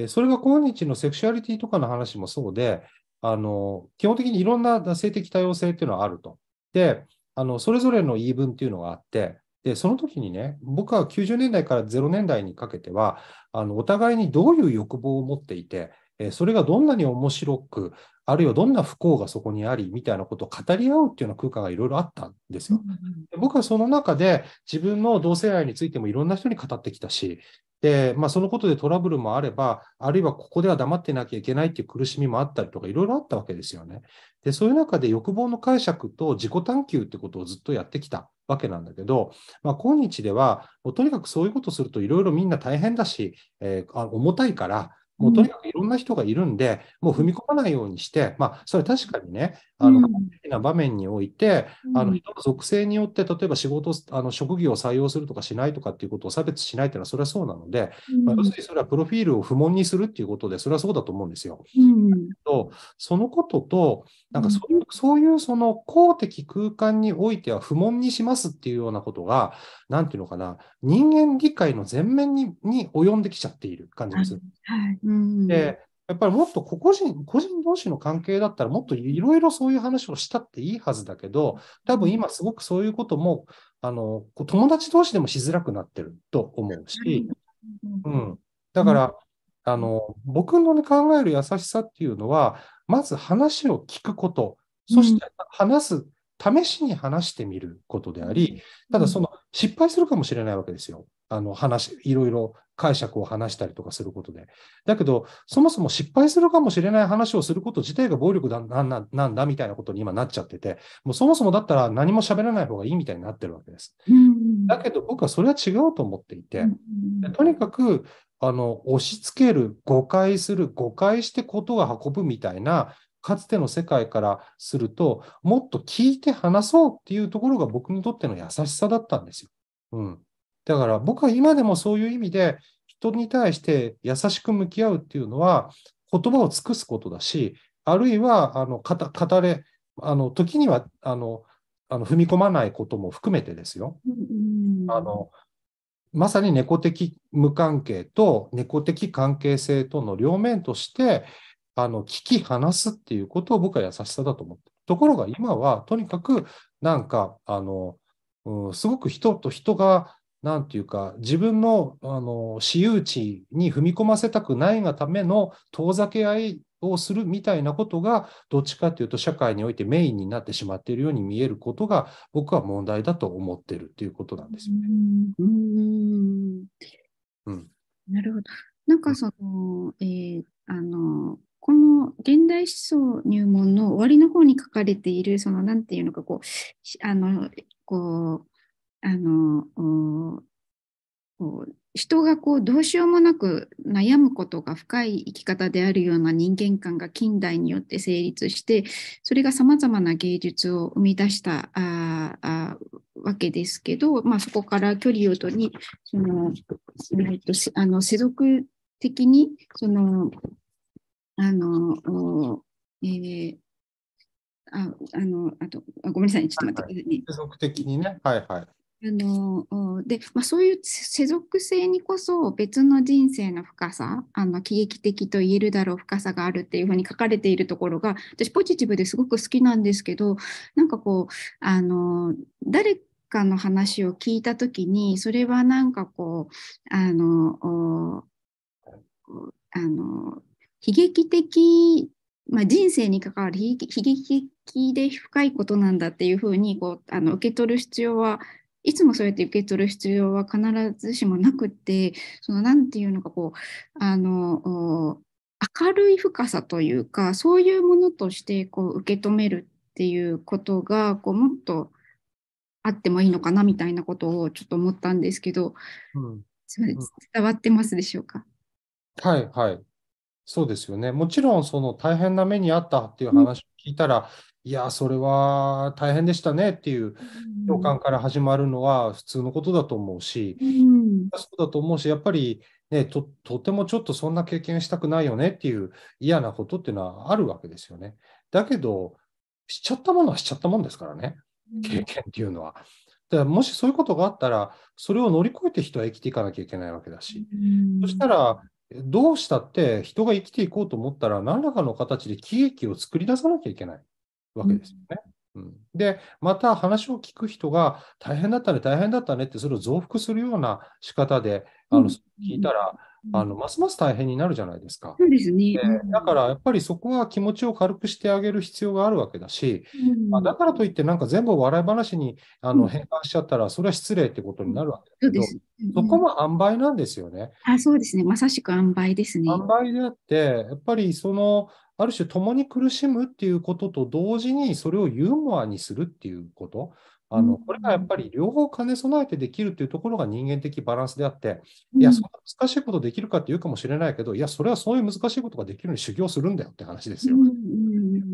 B: それが今日のセクシュアリティとかの話もそうで、あの、基本的にいろんな性的多様性っていうのはあると。で、あの、それぞれの言い分っていうのがあって、で、その時にね、僕は90年代から0年代にかけては、あの、お互いにどういう欲望を持っていて、えそれがどんなに面白く、あるいはどんな不幸がそこにありみたいなことを語り合うっていうような空間がいろいろあったんですよ。僕はその中で自分の同性愛についてもいろんな人に語ってきたし、でまあ、そのことでトラブルもあれば、あるいはここでは黙ってなきゃいけないっていう苦しみもあったりとか、いろいろあったわけですよね。で、そういう中で欲望の解釈と自己探求ってことをずっとやってきたわけなんだけど、まあ、今日では、もうとにかくそういうことするといろいろみんな大変だし、えー、重たいから、もうとにかくいろんな人がいるんで、もう踏み込まないようにして、まあ、それ確かにね、あの、的な場面において、あの、人の属性によって、例えば仕事、あの、職業を採用するとかしないとかっていうことを差別しないっていうのは、それはそうなので、まあ、要するにそれはプロフィールを不問にするっていうことで、それはそうだと思うんですよ。と、そのことと、なんかそういう、そういうその公的空間においては不問にしますっていうようなことが、なんていうのかな、人間理解の前面にに及んできちゃっている感じです。はい、はい、でやっぱりもっと個人、個人同士の関係だったら、もっといろいろそういう話をしたっていいはずだけど、多分今すごくそういうことも、あの、友達同士でもしづらくなってると思うし、うん。だから、あの、僕の、ね、考える優しさっていうのは、まず話を聞くこと、そして話す、試しに話してみることであり、ただその失敗するかもしれないわけですよ。あの話、いろいろ解釈を話したりとかすることで。だけど、そもそも失敗するかもしれない話をすること自体が暴力だななんだみたいなことに今なっちゃってて、もうそもそもだったら何も喋らない方がいいみたいになってるわけです。だけど僕はそれは違うと思っていて、とにかくあの押し付ける、誤解する、誤解してことを運ぶみたいなかつての世界からすると、もっと聞いて話そうっていうところが僕にとっての優しさだったんですよ。うん。だから僕は今でもそういう意味で、人に対して優しく向き合うっていうのは、言葉を尽くすことだし、あるいは、あの、語れ、あの、時には、あの、あの踏み込まないことも含めてですよ。あのまさに猫的無関係と猫的関係性との両面として、あの、聞き話すっていうことを僕は優しさだと思ってる。ところが今は、とにかく、なんか、あの、うん、すごく人と人が、なんていうか、自分の、あの、私有地に踏み込ませたくないがための遠ざけ合いをするみたいなことが、どっちかというと社会においてメインになってしまっているように見えることが、僕は問題だと思ってるっていうことなんです
A: よね。うんうん、なるほど。なんかその、えー、あの、この現代思想入門の終わりの方に書かれている、その何て言うのか、こう、あの、こう、あの、人がこうどうしようもなく悩むことが深い生き方であるような人間観が近代によって成立してそれがさまざまな芸術を生み出したわけですけど、まあ、そこから距離をとにその、えっと、あの世俗的にそのあの、えー、ああのあとごめんなさい、ちょっと待って
B: い、世俗的にね、はいはい。
A: あのでまあ、そういう世俗性にこそ別の人生の深さあの喜劇的と言えるだろう深さがあるっていうふうに書かれているところが私ポジティブですごく好きなんですけどなんかこうあの誰かの話を聞いた時にそれはなんかこうあのあの悲劇的、まあ、人生に関わる悲劇で深いことなんだっていうふうにこうあの受け取る必要はいつもそうやって受け取る必要は必ずしもなくてその何ていうのかこうあの明るい深さというかそういうものとしてこう受け止めるっていうことがこうもっとあってもいいのかなみたいなことをちょっと思ったんですけど、うん、ん伝わってますでしょうか、うん、
B: はいはいそうですよね。もちろん、その大変な目にあったっていう話を聞いたら、うん、いや、それは大変でしたねっていう共感から始まるのは普通のことだと思うし、う
A: ん、
B: そうだと思うし、やっぱりね、と、とてもちょっとそんな経験したくないよねっていう嫌なことっていうのはあるわけですよね。だけど、しちゃったものはしちゃったもんですからね、経験っていうのは。だからもしそういうことがあったら、それを乗り越えて人は生きていかなきゃいけないわけだし、そしたら、どうしたって人が生きていこうと思ったら、何らかの形で喜劇を作り出さなきゃいけないわけですよね。うん、で、また話を聞く人が、大変だったね、大変だったねって、それを増幅するような仕方で、あの聞いたら、あのますます大変になるじゃないですか。そうですね、だからやっぱりそこは気持ちを軽くしてあげる必要があるわけだし、うんまあ、だからといってなんか全部笑い話にあの変換しちゃったらそれは失礼ってことになるわけだけど、うん、そこも塩梅なんですよね。
A: あそうですねまさしく塩梅で
B: すね。塩梅であってやっぱりそのある種共に苦しむっていうことと同時にそれをユーモアにするっていうこと。あのこれがやっぱり両方兼ね備えてできるというところが人間的バランスであって、いや、そんな難しいことできるかっていうかもしれないけど、いや、それはそういう難しいことができるように修行するんだよって話ですよ。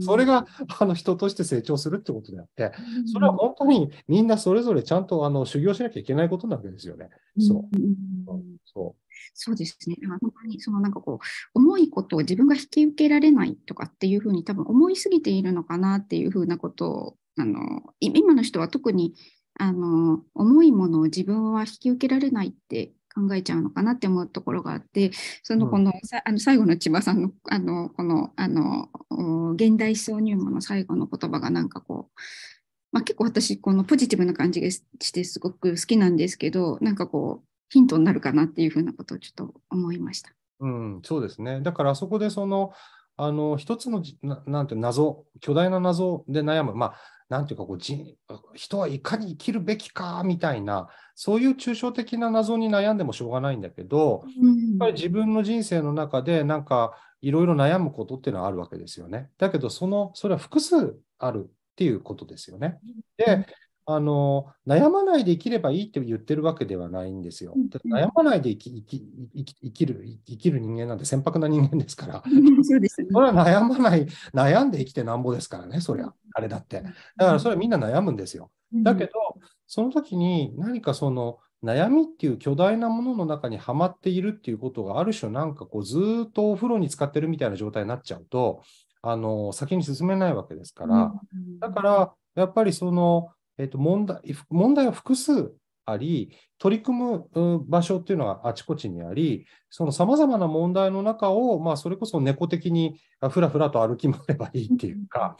B: それがあの人として成長するってことであって、それは本当にみんなそれぞれちゃんとあの修行しなきゃいけないことなわけですよね。そう。そ
A: うそうですね。本当にそのなんかこう重いことを自分が引き受けられないとかっていうふうに多分思いすぎているのかなっていうふうなことをあの今の人は特にあの重いものを自分は引き受けられないって考えちゃうのかなって思うところがあってそのこのうん、あの最後の千葉さんのあのこのあの現代思想入門の最後の言葉がなんかこう、まあ、結構私このポジティブな感じがしてすごく好きなんですけどなんかこうヒントになるかなっていうふうなことをちょっと思いました。
B: うん、そうですねだからあそこでそのあの一つのなんて謎、巨大な謎で悩む、まあ、なんていうかこう人、人はいかに生きるべきかみたいな、そういう抽象的な謎に悩んでもしょうがないんだけど、やっぱり自分の人生の中で、なんかいろいろ悩むことっていうのはあるわけですよね。だけど、そのそれは複数あるっていうことですよね。で、あの悩まないで生きればいいって言ってるわけではないんですよ。悩まないで生き生き生きる生きる人間なんて船舶な人間ですから、そうですね、それは悩まない、悩んで生きてなんぼですからね、そりゃ、あれだって。だからそれはみんな悩むんですよ。だけど、その時に何かその悩みっていう巨大なものの中にはまっているっていうことがある種なんかこうずっとお風呂に使ってるみたいな状態になっちゃうと、あの先に進めないわけですから、だからやっぱりそのえっと、問題問題は複数あり、取り組む場所っていうのはあちこちにあり、そのさまざまな問題の中を、まあ、それこそ猫的にふらふらと歩き回ればいいっていうか、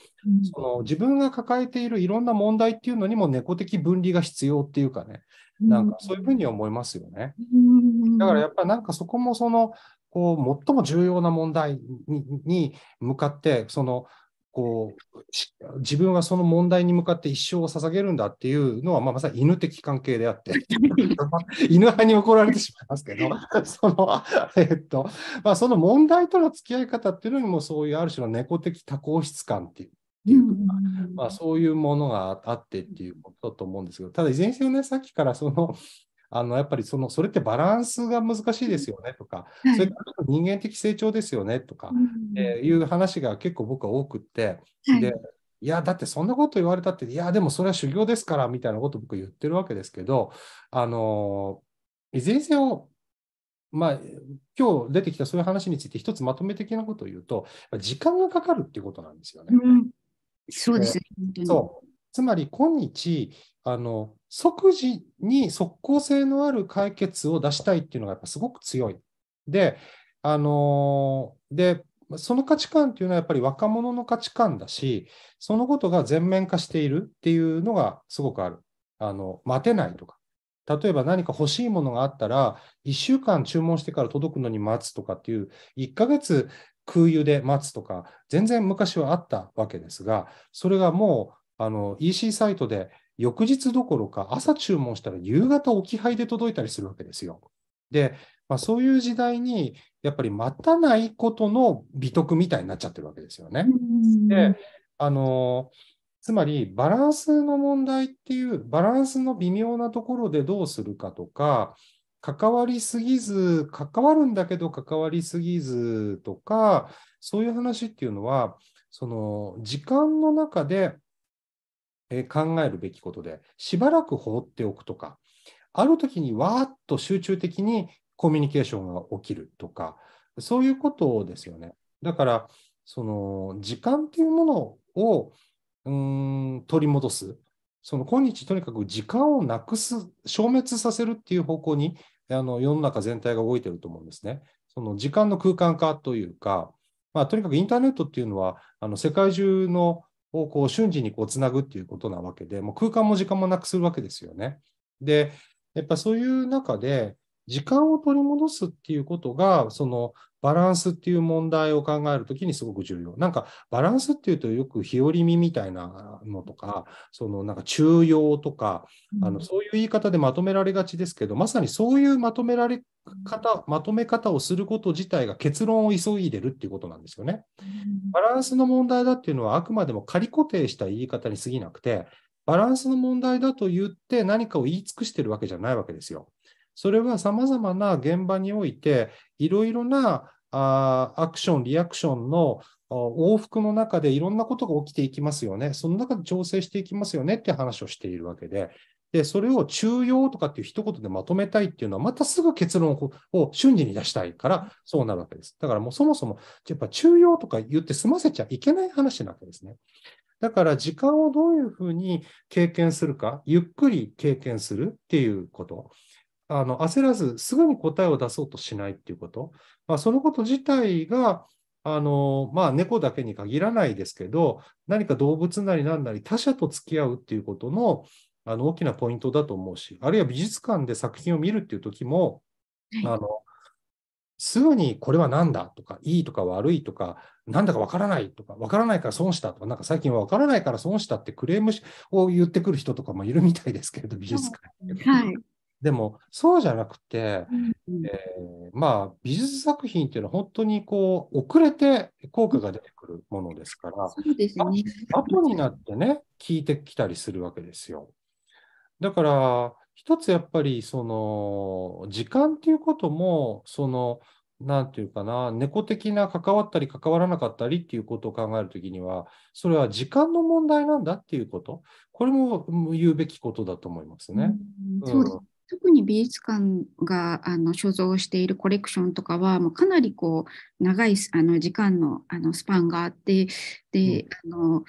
B: その自分が抱えているいろんな問題っていうのにも猫的分離が必要っていうかね、なんかそういうふうに思いますよね。だからやっぱりなんかそこもそのこう最も重要な問題に向かって、そのこう自分はその問題に向かって一生を捧げるんだっていうのは、まあ、まさに犬的関係であって 犬派に怒られてしまいますけどその,、えっとまあ、その問題との付き合い方っていうのにもそういうある種の猫的多幸質感っていうまあ、そういうものがあってっていうことだと思うんですけど、ただいずれにせよね、さっきからそのあのやっぱりそのそれってバランスが難しいですよねとか、はい、それから人間的成長ですよねとか、うん、えー、いう話が結構僕は多くって、はい、でいやだってそんなこと言われたっていやでもそれは修行ですからみたいなこと僕言ってるわけですけどあのいずれにせよまあ、今日出てきたそういう話について一つまとめ的なことを言うと時間がかかるっていうことなんですよね。うん、そうですね。そうつまり今日あの即時に即効性のある解決を出したいっていうのがやっぱすごく強い。で、あので、その価値観っていうのはやっぱり若者の価値観だし、そのことが全面化しているっていうのがすごくある。あの、待てないとか。例えば何か欲しいものがあったら、1週間注文してから届くのに待つとかっていう、1ヶ月空輸で待つとか、全然昔はあったわけですが、それがもう、あの、EC サイトで翌日どころか朝注文したら夕方置き配で届いたりするわけですよ。で、まあ、そういう時代にやっぱり待たないことの美徳みたいになっちゃってるわけですよね。であのつまりバランスの問題っていうバランスの微妙なところでどうするかとか関わりすぎず関わるんだけど関わりすぎずとかそういう話っていうのはその時間の中で考えるべきことで、しばらく放っておくとか、ある時にわーっと集中的にコミュニケーションが起きるとか、そういうことですよね。だから、その時間っていうものをうん取り戻す、その今日とにかく時間をなくす、消滅させるっていう方向にあの世の中全体が動いてると思うんですね。その時間の空間化というか、まあ、とにかくインターネットっていうのはあの世界中のをこう瞬時にこうつなぐっていうことなわけで、もう空間も時間もなくするわけですよね。で、やっぱそういう中で、時間を取り戻すっていうことが、そのバランスっていう問題を考えるときにすごく重要。なんかバランスっていうとよく日和見みたいなのとか、そのなんか中庸とか、あのそういう言い方でまとめられがちですけど、まさにそういうまとめられ方、まとめ方をすること自体が結論を急いでるっていうことなんですよね。バランスの問題だっていうのはあくまでも仮固定した言い方に過ぎなくて、バランスの問題だと言って何かを言い尽くしてるわけじゃないわけですよ。それはさまざまな現場において、いろいろなあアクション、リアクションの往復の中でいろんなことが起きていきますよね。その中で調整していきますよねって話をしているわけで。で、それを中庸とかっていう一言でまとめたいっていうのは、またすぐ結論を瞬時に出したいから、そうなるわけです。だからもうそもそも、やっぱ中庸とか言って済ませちゃいけない話なわけですね。だから時間をどういうふうに経験するか、ゆっくり経験するっていうこと。あの焦らず、すぐに答えを出そうとしないっていうこと、まあ、そのこと自体が、あのまあ、猫だけに限らないですけど、何か動物なり何なり他者と付き合うっていうことのあの大きなポイントだと思うし、あるいは美術館で作品を見るっていう時も、あのすぐにこれは何だとか、いいとか悪いとか、なんだかわからないとか、わからないから損したとか、なんか最近はわからないから損したってクレームを言ってくる人とかもいるみたいですけれど、美術館。はい、でもそうじゃなくて、うん、えー、まあ、美術作品っていうのは本当にこう遅れて効果が出てくるものですからそうです、ね、後になってね効いてきたりするわけですよ。だから一つやっぱりその時間っていうこともその何て言うかな猫的な関わったり関わらなかったりっていうことを考えるときにはそれは時間の問題なんだっていうことこれも言うべきことだと思いますね。うん、
A: 特に美術館があの所蔵しているコレクションとかはもうかなりこう長いあの時間のあのスパンがあってで、あの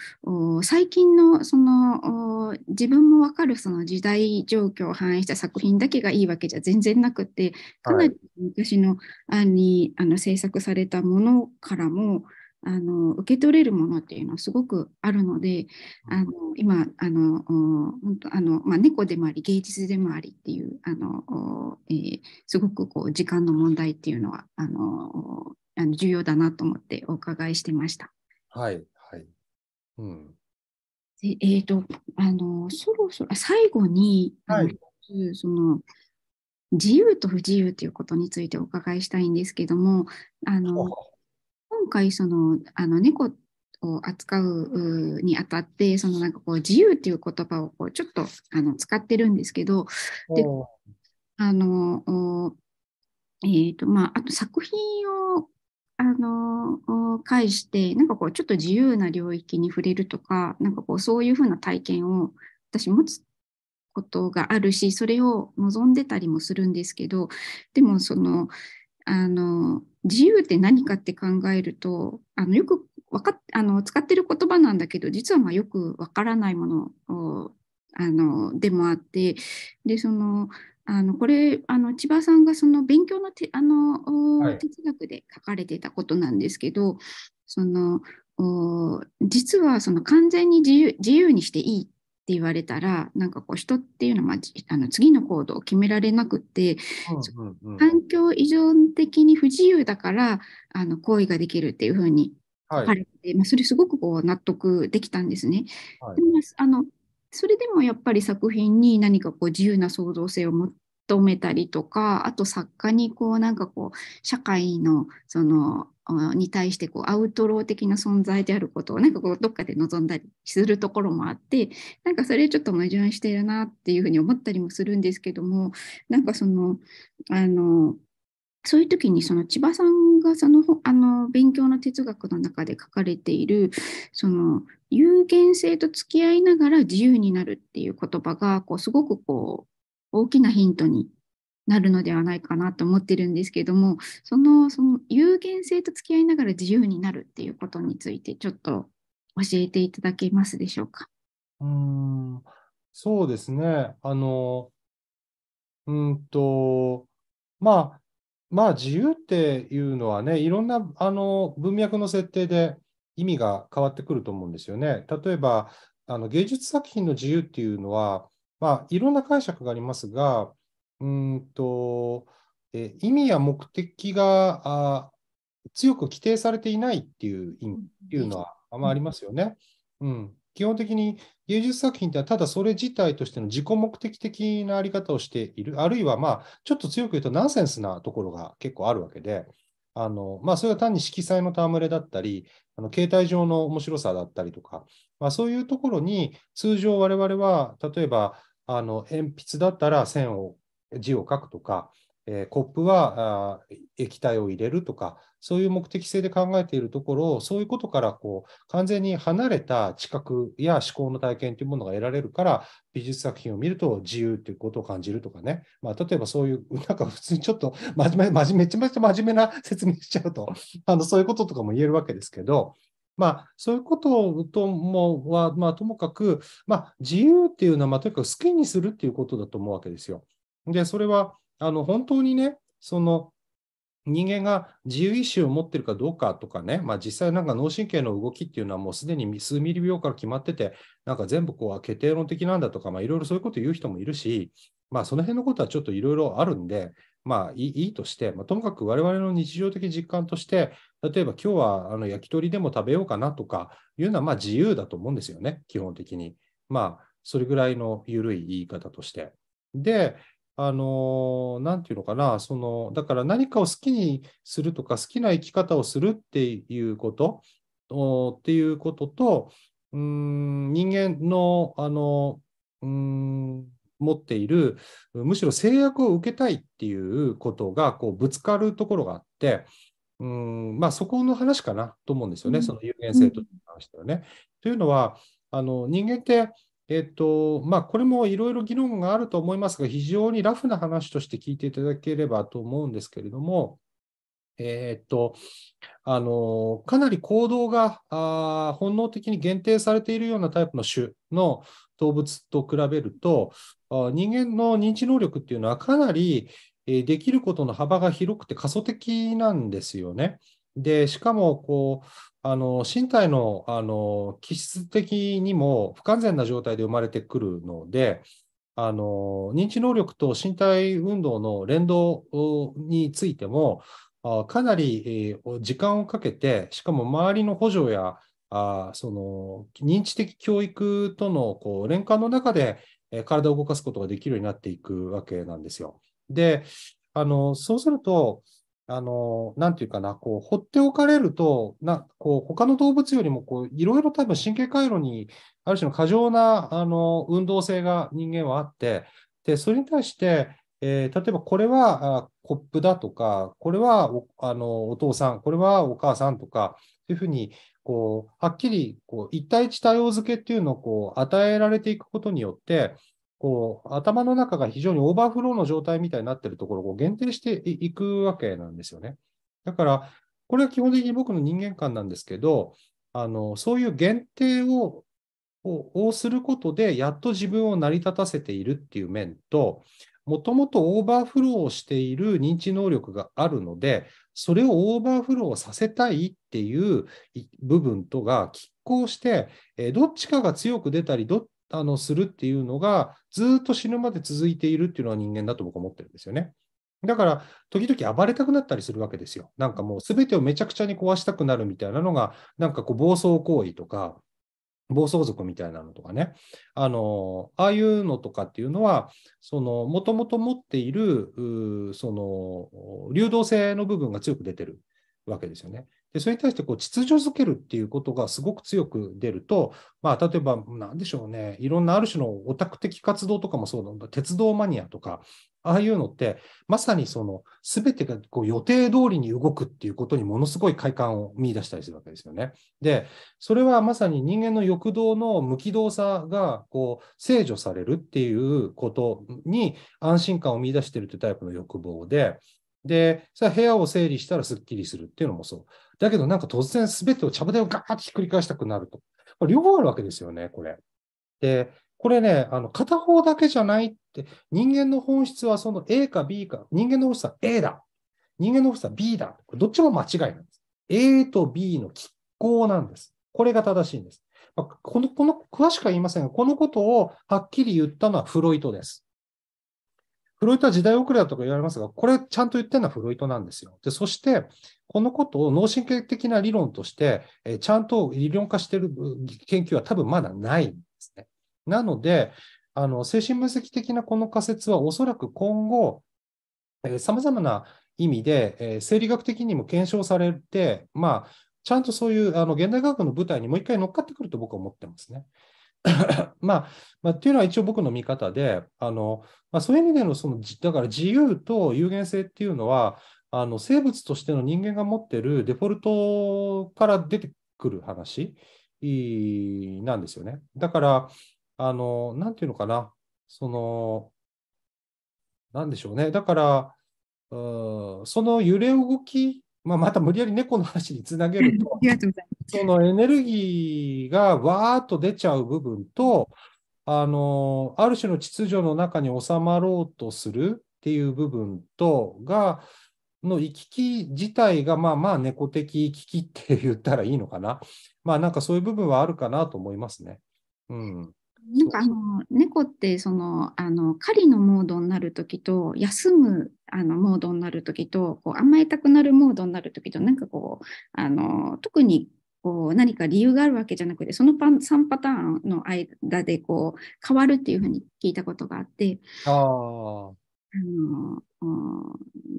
A: 最近のその自分も分かるその時代状況を反映した作品だけがいいわけじゃ全然なくてかなり昔の,、案にあの制作されたものからもあの受け取れるものっていうのはすごくあるのであの今あの本当あの、まあ、猫でもあり芸術でもありっていうあの、えー、すごくこう時間の問題っていうのはあのあの重要だなと思ってお伺いしてました。
B: はいはい。うん。
A: でえー、とあのそろそろ最後に、はい、その自由と不自由ということについてお伺いしたいんですけどもあの。回そのあの猫を扱うにあたってそのなんかこう自由っていう言葉をこうちょっとあの使ってるんですけどであの、えーとまあ、あと作品をあの介してなんかこうちょっと自由な領域に触れるとかなんかこうそういうふうな体験を私持つことがあるしそれを望んでたりもするんですけどでもそのあの自由って何かって考えるとあのよくわかあの使ってる言葉なんだけど実はまあよくわからないものをあのでもあってでそのあのこれあの千葉さんがその勉強のてあの、はい、哲学で書かれてたことなんですけどその実はその完全に自由自由にしていいって言われたらなんかこう人っていうのはあの次の行動を決められなくて、うんうん、環境依存的に不自由だからあの行為ができるっていうふうに書かれて、はい、まあ、それすごくこう納得できたんですね。はい、でもあのそれでもやっぱり作品に何かこう自由な創造性を持って求めたりとかあと作家にこうなんかこう社会のそのに対してこうアウトロー的な存在であることをなんかこうどっかで望んだりするところもあってなんかそれちょっと矛盾してるなっていうふうに思ったりもするんですけどもなんかそのあのそういう時にその千葉さんがそのあの勉強の哲学の中で書かれているその有限性と付き合いながら自由になるっていう言葉がこうすごくこう大きなヒントになるのではないかなと思ってるんですけどもそのその有限性と付き合いながら自由になるっていうことについてちょっと教えていただけますでしょうか。
B: うんそうですねあのうんとまあまあ自由っていうのはねいろんなあの文脈の設定で意味が変わってくると思うんですよね。例えばあの芸術作品の自由っていうのは、まあ、いろんな解釈がありますがうんとえ意味や目的が強く規定されていないっていう意味っていうのはあまりありますよね。うん、基本的に芸術作品ってはただそれ自体としての自己目的的なあり方をしている、あるいはまあちょっと強く言うとナンセンスなところが結構あるわけで、あのまあ、それは単に色彩の戯れだったり、あの携帯上の面白さだったりとか、まあ、そういうところに通常我々は例えばあの鉛筆だったら線を字を書くとか、えー、コップはあ液体を入れるとか、そういう目的性で考えているところを、そういうことからこう完全に離れた知覚や思考の体験というものが得られるから、美術作品を見ると自由ということを感じるとかね、まあ、例えばそういう、なんか普通にちょっと真面目、真面目、めちゃめちゃ真面目な説明しちゃうと、あのそういうこととかも言えるわけですけど、まあ、そういうことともは、まあ、ともかく、まあ、自由っていうのは、まあ、とにかく好きにするっていうことだと思うわけですよ。で、それは、あの、本当にね、その、人間が自由意志を持ってるかどうかとかね、まあ、実際なんか脳神経の動きっていうのはもうすでに数ミリ秒から決まってて、なんか全部こう決定論的なんだとか、まいろいろそういうこと言う人もいるし、まあ、その辺のことはちょっといろいろあるんで、まあいい、いいとして、まあ、ともかく我々の日常的実感として、例えば今日はあの焼き鳥でも食べようかなとかいうのはまあ自由だと思うんですよね、基本的に。まあ、それぐらいの緩い言い方として。で、あの、なんていうのかな、その、だから何かを好きにするとか、好きな生き方をするっていうこと、っていうことと、うん、人間の、あの、うん、持っている、むしろ制約を受けたいっていうことが、こう、ぶつかるところがあって、うん、まあ、そこの話かなと思うんですよね、うん、その有限性と関してはね。うん、というのは、あの、人間って、えっとまあ、これもいろいろ議論があると思いますが、非常にラフな話として聞いていただければと思うんですけれども、えっとあのかなり行動があ本能的に限定されているようなタイプの種の動物と比べると、あ人間の認知能力っていうのはかなりできることの幅が広くて、可塑的なんですよね。で、しかも、こう、あの身体のあの気質的にも不完全な状態で生まれてくるので、あの認知能力と身体運動の連動についても、かなり時間をかけて、しかも周りの補助やあその認知的教育とのこう連関の中で、え体を動かすことができるようになっていくわけなんですよ。で、あのそうすると、あの、なんていうかな、こう、放っておかれると、な、こう、他の動物よりも、こう、いろいろ多分神経回路に、ある種の過剰な、あの、運動性が人間はあって、で、それに対して、えー、例えばこれはコップだとか、これはおあのお父さん、これはお母さんとか、というふうに、こう、はっきり、こう、一対一対応付けっていうのを、こう、与えられていくことによって、こう頭の中が非常にオーバーフローの状態みたいになってるところを限定していくわけなんですよね。だから、これは基本的に僕の人間観なんですけど、あのそういう限定ををすることで、やっと自分を成り立たせているっていう面と、もともとオーバーフローをしている認知能力があるので、それをオーバーフローさせたいっていう部分とが拮抗して、どっちかが強く出たり、どっあのするっていうのが、ずっと死ぬまで続いているっていうのは人間だと僕は思ってるんですよね。だから、時々暴れたくなったりするわけですよ。なんかもう、すべてをめちゃくちゃに壊したくなるみたいなのが、なんかこう、暴走行為とか、暴走族みたいなのとかね、あのああいうのとかっていうのは、もともと持っているその流動性の部分が強く出てるわけですよね。でそれに対してこう秩序づけるっていうことがすごく強く出ると、まあ、例えば何でしょうね、いろんなある種のオタク的活動とかもそうなんだ、鉄道マニアとか、ああいうのって、まさにその全てがこう予定通りに動くっていうことにものすごい快感を見出したりするわけですよね。で、それはまさに人間の欲動の無機動さがこう制御されるっていうことに安心感を見出してるってタイプの欲望で、で、は部屋を整理したらすっきりするっていうのもそう。だけどなんか突然全てをちゃぶ台をガーッとひっくり返したくなると。両方あるわけですよね、これ。で、これね、あの片方だけじゃないって、人間の本質はその A か B か、人間の本質は A だ、人間の本質は B だ、これどっちも間違いなんです。A と B の拮抗なんです。これが正しいんです。まこの、この、詳しくは言いませんが、このことをはっきり言ったのはフロイトです。フロイトは時代遅れだとか言われますが、これちゃんと言ってるのはフロイトなんですよ。で、そして、このことを脳神経的な理論として、えちゃんと理論化してる研究は多分まだないんですね。なので、あの、精神分析的なこの仮説はおそらく今後、えま様々な意味で、え生理学的にも検証されて、まあ、ちゃんとそういうあの現代科学の舞台にもう一回乗っかってくると僕は思ってますね。まあ、まあ、っていうのは一応僕の見方で、あのまあ、そういう意味でのその、だから自由と有限性っていうのは、あの生物としての人間が持ってるデフォルトから出てくる話なんですよね。だから、あの、なんていうのかな、その、なんでしょうね。だから、その揺れ動きまあ、また無理やり猫の話につなげると、そのエネルギーがわーっと出ちゃう部分と、あの、ある種の秩序の中に収まろうとするっていう部分とが、の行き来自体がまあまあ猫的行き来って言ったらいいのかな。まあなんかそういう部分はあるかなと思いますね。うん。なんかあの
A: 猫ってそのあの狩りのモードになる時と休むあのモードになる時とこう甘えたくなるモードになる時となんかこうあの特にこう何か理由があるわけじゃなくてそのパン3パターンの間でこう変わるっていうふうに聞いたことがあってああの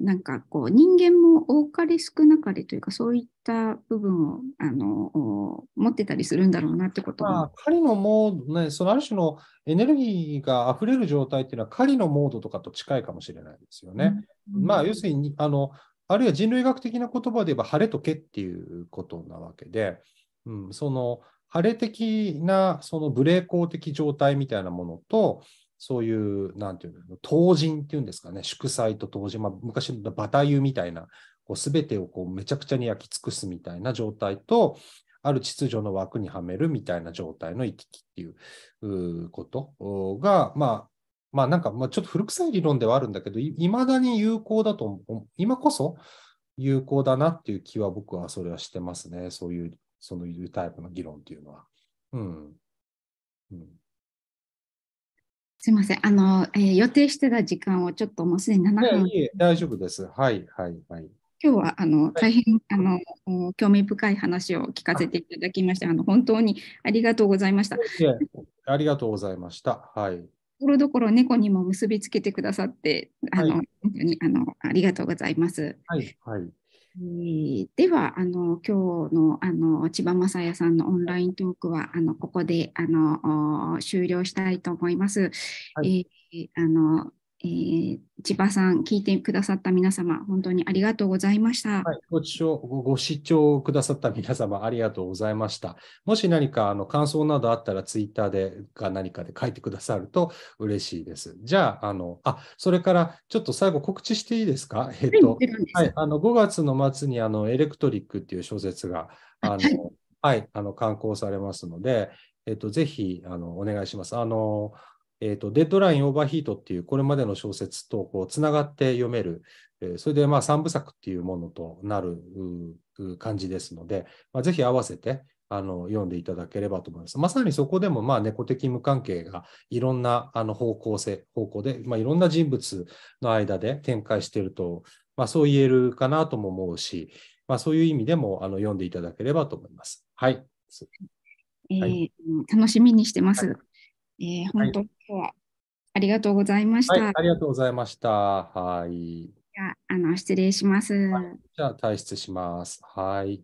A: なんかこう人間も多かれ少なかれというかそういった部分をあの持ってたりするんだろうなってことまあ、狩りのモ
B: ードね、そのある種のエネルギーが溢れる状態っていうのは狩りのモードとかと近いかもしれないですよね。うん、まあ要するにあのあるいは人類学的な言葉で言えば晴れとけっていうことなわけで、うん、その晴れ的なその無礼講的状態みたいなものと、そういう、なんていうの、当人っていうんですかね、祝祭と当人、まあ、昔の馬体湯みたいな、すべてをこうめちゃくちゃに焼き尽くすみたいな状態と、ある秩序の枠にはめるみたいな状態の行き来っていうことが、まあ、まあなんか、まあ、ちょっと古臭い理論ではあるんだけど、いまだに有効だと、今こそ有効だなっていう気は僕はそれはしてますね。そういう、そのいうタイプの議論っていうのは。うん。うん
A: すみません、あの、えー、予定してた時間をちょっともうすでに7分。い
B: え大丈夫です。はい、はい、はい。
A: 今日はあの大変あの興味深い話を聞かせていただきまして、あの本当にありがとうございました。
B: ありがとうございました。はい。と
A: ころどころ猫にも結びつけてくださって、あの、はい、本当にあのありがとうございます。はい、はいえではあの今日のあの千葉雅也さんのオンライントークはあのここであの終了したいと思います。はい、えー、あのえー、千葉さん、聞いてくださった皆様、本当にありがとうございました。はい、
B: ご視聴ご視聴くださった皆様、ありがとうございました。もし何かあの感想などあったら、ツイッターでか何かで書いてくださると嬉しいです。じゃあ、あのあそれからちょっと最後、告知していいですか、えっ、とはい、あの5月の末にあのエレクトリックっていう小説があの、はい、あの刊行されますので、えっ、と、ぜひあのお願いします。あのえーと、デッドライン・オーバーヒートっていうこれまでの小説とこうつながって読める、えー、それでまあ3部作っていうものとなる感じですので、まあ、ぜひ合わせてあの読んでいただければと思います。まさにそこでもまあ猫的無関係がいろんなあの方向性方向で、まあ、いろんな人物の間で展開していると、まあ、そう言えるかなとも思うし、まあ、そういう意味でもあの読んでいただければと思います。はい、
A: えー、はい、楽しみにしてます。はいえー、本当今日はありがとうございました。はい、あり
B: がとうございました。はい。じ
A: ゃあ、あの、失礼します。はい、
B: じゃあ、退出します。はい。